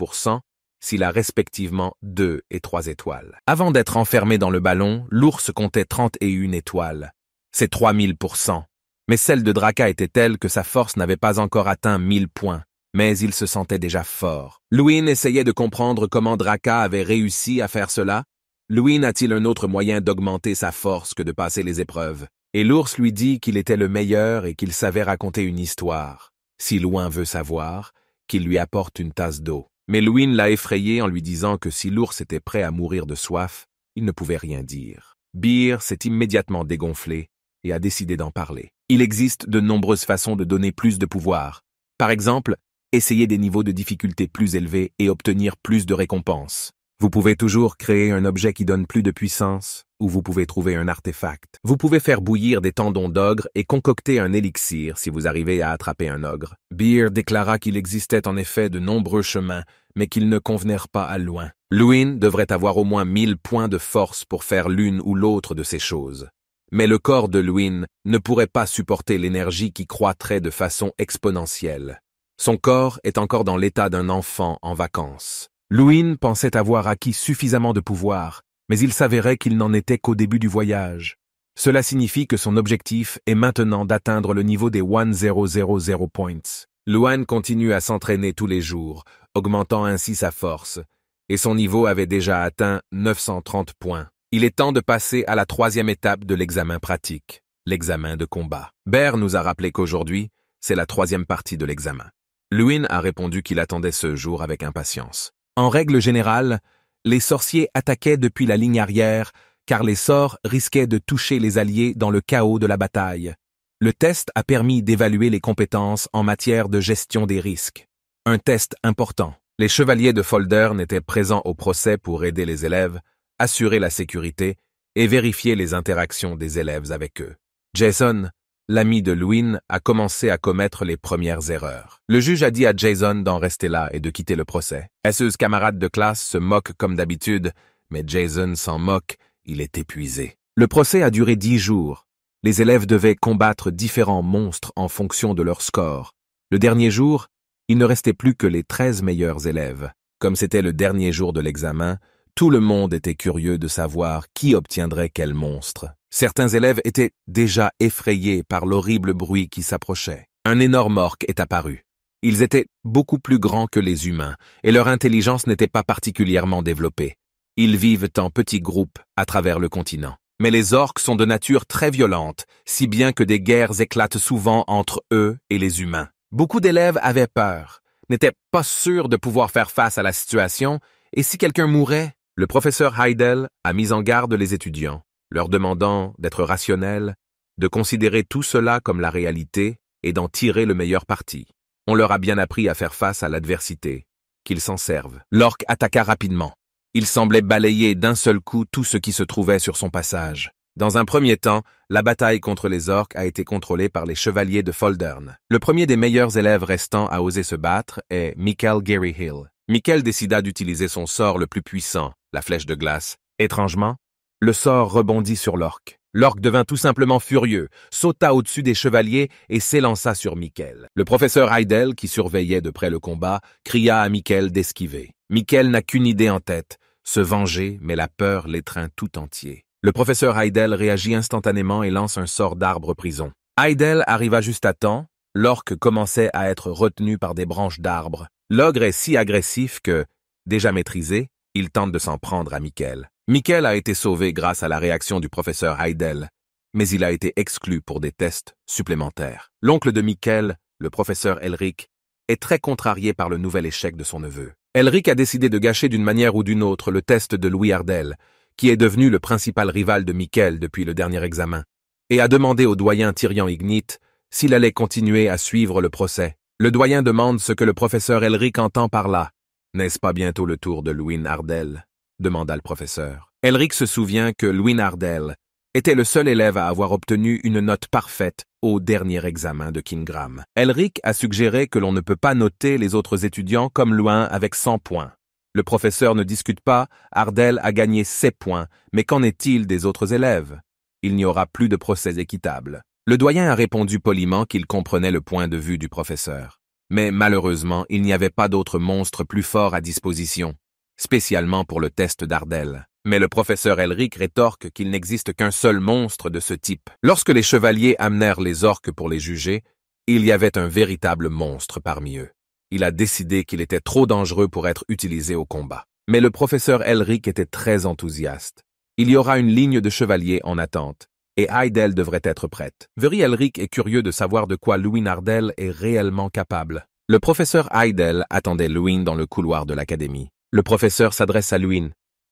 s'il a respectivement 2 et 3 étoiles. Avant d'être enfermé dans le ballon, l'ours comptait 31 étoiles. C'est 3000 Mais celle de Draka était telle que sa force n'avait pas encore atteint 1000 points, mais il se sentait déjà fort. Louin essayait de comprendre comment Draka avait réussi à faire cela. Louis a-t-il un autre moyen d'augmenter sa force que de passer les épreuves Et l'ours lui dit qu'il était le meilleur et qu'il savait raconter une histoire. Si loin veut savoir, qu'il lui apporte une tasse d'eau. Mais Louine l'a effrayé en lui disant que si l'ours était prêt à mourir de soif, il ne pouvait rien dire. Beer s'est immédiatement dégonflé et a décidé d'en parler. Il existe de nombreuses façons de donner plus de pouvoir. Par exemple, essayer des niveaux de difficulté plus élevés et obtenir plus de récompenses. Vous pouvez toujours créer un objet qui donne plus de puissance, ou vous pouvez trouver un artefact. Vous pouvez faire bouillir des tendons d'ogre et concocter un élixir si vous arrivez à attraper un ogre. Beer déclara qu'il existait en effet de nombreux chemins, mais qu'ils ne convenèrent pas à loin. Luin devrait avoir au moins mille points de force pour faire l'une ou l'autre de ces choses. Mais le corps de Luin ne pourrait pas supporter l'énergie qui croîtrait de façon exponentielle. Son corps est encore dans l'état d'un enfant en vacances. Luin pensait avoir acquis suffisamment de pouvoir, mais il s'avérait qu'il n'en était qu'au début du voyage. Cela signifie que son objectif est maintenant d'atteindre le niveau des 1000 points. Luan continue à s'entraîner tous les jours, augmentant ainsi sa force, et son niveau avait déjà atteint 930 points. Il est temps de passer à la troisième étape de l'examen pratique, l'examen de combat. Baer nous a rappelé qu'aujourd'hui, c'est la troisième partie de l'examen. Luin a répondu qu'il attendait ce jour avec impatience. En règle générale, les sorciers attaquaient depuis la ligne arrière, car les sorts risquaient de toucher les alliés dans le chaos de la bataille. Le test a permis d'évaluer les compétences en matière de gestion des risques. Un test important. Les chevaliers de Folder n'étaient présents au procès pour aider les élèves, assurer la sécurité et vérifier les interactions des élèves avec eux. Jason, l'ami de Louin a commencé à commettre les premières erreurs. Le juge a dit à Jason d'en rester là et de quitter le procès. Ses camarade de classe se moquent comme d'habitude, mais Jason s'en moque, il est épuisé. Le procès a duré dix jours. Les élèves devaient combattre différents monstres en fonction de leur score. Le dernier jour, il ne restait plus que les treize meilleurs élèves. Comme c'était le dernier jour de l'examen, tout le monde était curieux de savoir qui obtiendrait quel monstre. Certains élèves étaient déjà effrayés par l'horrible bruit qui s'approchait. Un énorme orque est apparu. Ils étaient beaucoup plus grands que les humains, et leur intelligence n'était pas particulièrement développée. Ils vivent en petits groupes à travers le continent. Mais les orques sont de nature très violente, si bien que des guerres éclatent souvent entre eux et les humains. Beaucoup d'élèves avaient peur, n'étaient pas sûrs de pouvoir faire face à la situation, et si quelqu'un mourait, le professeur Heidel a mis en garde les étudiants leur demandant d'être rationnels, de considérer tout cela comme la réalité et d'en tirer le meilleur parti. On leur a bien appris à faire face à l'adversité, qu'ils s'en servent. L'orque attaqua rapidement. Il semblait balayer d'un seul coup tout ce qui se trouvait sur son passage. Dans un premier temps, la bataille contre les orques a été contrôlée par les chevaliers de Foldern. Le premier des meilleurs élèves restants à oser se battre est Michael Gary Hill. Michael décida d'utiliser son sort le plus puissant, la flèche de glace. Étrangement, le sort rebondit sur l'orque. L'orque devint tout simplement furieux, sauta au-dessus des chevaliers et s'élança sur Mikel. Le professeur Heidel, qui surveillait de près le combat, cria à Mikel d'esquiver. Mikel n'a qu'une idée en tête, se venger, mais la peur l'étreint tout entier. Le professeur Heidel réagit instantanément et lance un sort d'arbre-prison. Heidel arriva juste à temps, l'orque commençait à être retenu par des branches d'arbres. L'ogre est si agressif que, déjà maîtrisé, il tente de s'en prendre à Mikkel. Michael a été sauvé grâce à la réaction du professeur Heidel, mais il a été exclu pour des tests supplémentaires. L'oncle de Michael, le professeur Elric, est très contrarié par le nouvel échec de son neveu. Elric a décidé de gâcher d'une manière ou d'une autre le test de Louis Ardel, qui est devenu le principal rival de Michael depuis le dernier examen, et a demandé au doyen Tyrian Ignite s'il allait continuer à suivre le procès. Le doyen demande ce que le professeur Elric entend par là. N'est-ce pas bientôt le tour de Louis Ardel demanda le professeur. Elric se souvient que Louis Nardel était le seul élève à avoir obtenu une note parfaite au dernier examen de Kingram. Elric a suggéré que l'on ne peut pas noter les autres étudiants comme loin avec 100 points. Le professeur ne discute pas, Ardell a gagné ses points, mais qu'en est-il des autres élèves Il n'y aura plus de procès équitable. Le doyen a répondu poliment qu'il comprenait le point de vue du professeur. Mais malheureusement, il n'y avait pas d'autre monstre plus fort à disposition spécialement pour le test d'Ardel. Mais le professeur Elric rétorque qu'il n'existe qu'un seul monstre de ce type. Lorsque les chevaliers amenèrent les orques pour les juger, il y avait un véritable monstre parmi eux. Il a décidé qu'il était trop dangereux pour être utilisé au combat. Mais le professeur Elric était très enthousiaste. Il y aura une ligne de chevaliers en attente, et Heidel devrait être prête. Very Elric est curieux de savoir de quoi Louis Nardel est réellement capable. Le professeur Heidel attendait Louis dans le couloir de l'académie. Le professeur s'adresse à Louis.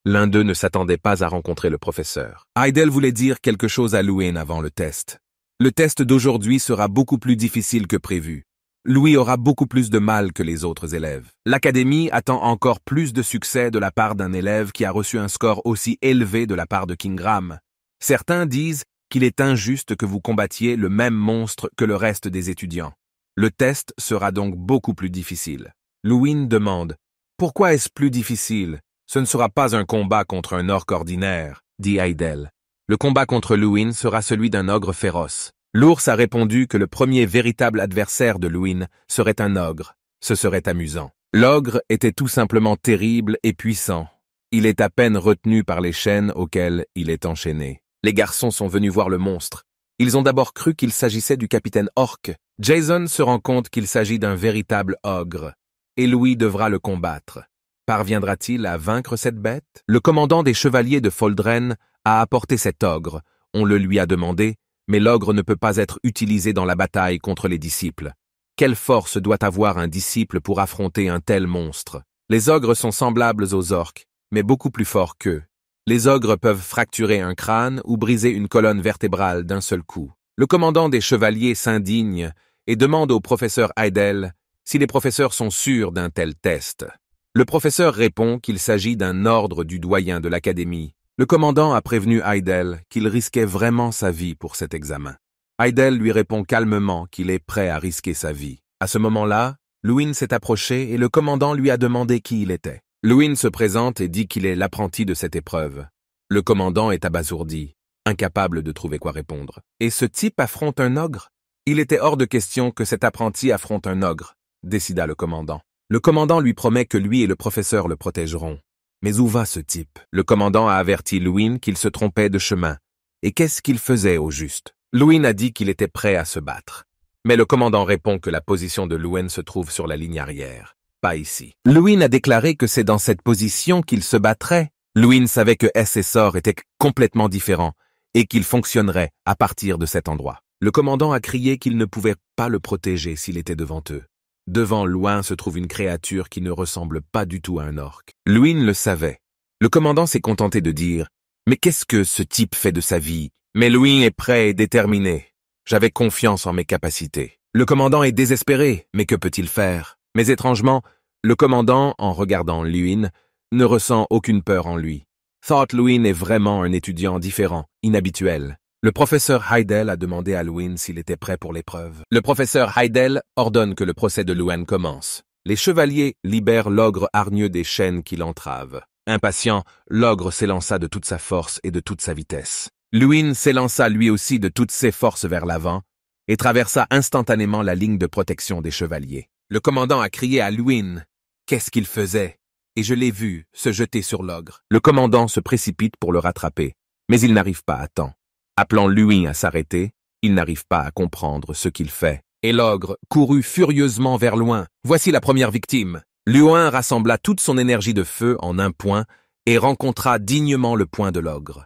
L'un d'eux ne s'attendait pas à rencontrer le professeur. Heidel voulait dire quelque chose à Louis avant le test. Le test d'aujourd'hui sera beaucoup plus difficile que prévu. Louis aura beaucoup plus de mal que les autres élèves. L'académie attend encore plus de succès de la part d'un élève qui a reçu un score aussi élevé de la part de Kingram. Certains disent qu'il est injuste que vous combattiez le même monstre que le reste des étudiants. Le test sera donc beaucoup plus difficile. Louis demande pourquoi est-ce plus difficile Ce ne sera pas un combat contre un orc ordinaire, dit Heidel. Le combat contre Luin sera celui d'un ogre féroce. L'ours a répondu que le premier véritable adversaire de Luin serait un ogre. Ce serait amusant. L'ogre était tout simplement terrible et puissant. Il est à peine retenu par les chaînes auxquelles il est enchaîné. Les garçons sont venus voir le monstre. Ils ont d'abord cru qu'il s'agissait du capitaine Orc. Jason se rend compte qu'il s'agit d'un véritable ogre et Louis devra le combattre. Parviendra-t-il à vaincre cette bête Le commandant des chevaliers de Foldren a apporté cet ogre, on le lui a demandé, mais l'ogre ne peut pas être utilisé dans la bataille contre les disciples. Quelle force doit avoir un disciple pour affronter un tel monstre Les ogres sont semblables aux orques, mais beaucoup plus forts qu'eux. Les ogres peuvent fracturer un crâne ou briser une colonne vertébrale d'un seul coup. Le commandant des chevaliers s'indigne et demande au professeur Heidel si les professeurs sont sûrs d'un tel test. Le professeur répond qu'il s'agit d'un ordre du doyen de l'académie. Le commandant a prévenu Heidel qu'il risquait vraiment sa vie pour cet examen. Heidel lui répond calmement qu'il est prêt à risquer sa vie. À ce moment-là, Louin s'est approché et le commandant lui a demandé qui il était. Lewin se présente et dit qu'il est l'apprenti de cette épreuve. Le commandant est abasourdi, incapable de trouver quoi répondre. Et ce type affronte un ogre Il était hors de question que cet apprenti affronte un ogre décida le commandant. Le commandant lui promet que lui et le professeur le protégeront. Mais où va ce type Le commandant a averti Louin qu'il se trompait de chemin. Et qu'est-ce qu'il faisait au juste Louin a dit qu'il était prêt à se battre. Mais le commandant répond que la position de Louin se trouve sur la ligne arrière, pas ici. Louin a déclaré que c'est dans cette position qu'il se battrait. Louin savait que Sor étaient complètement différents et qu'il fonctionnerait à partir de cet endroit. Le commandant a crié qu'il ne pouvait pas le protéger s'il était devant eux. Devant loin se trouve une créature qui ne ressemble pas du tout à un orque. Luin le savait. Le commandant s'est contenté de dire « Mais qu'est-ce que ce type fait de sa vie ?» Mais Luin est prêt et déterminé. J'avais confiance en mes capacités. Le commandant est désespéré, mais que peut-il faire Mais étrangement, le commandant, en regardant Luin, ne ressent aucune peur en lui. Thought Luin est vraiment un étudiant différent, inhabituel. Le professeur Heidel a demandé à Luin s'il était prêt pour l'épreuve. Le professeur Heidel ordonne que le procès de Luin commence. Les chevaliers libèrent l'ogre hargneux des chaînes qui l'entravent. Impatient, l'ogre s'élança de toute sa force et de toute sa vitesse. Luin s'élança lui aussi de toutes ses forces vers l'avant et traversa instantanément la ligne de protection des chevaliers. Le commandant a crié à Luin Qu'est-ce qu'il faisait Et je l'ai vu se jeter sur l'ogre. Le commandant se précipite pour le rattraper, mais il n'arrive pas à temps. Appelant Luin à s'arrêter, il n'arrive pas à comprendre ce qu'il fait. Et l'ogre courut furieusement vers loin. Voici la première victime. Luin rassembla toute son énergie de feu en un point et rencontra dignement le point de l'ogre.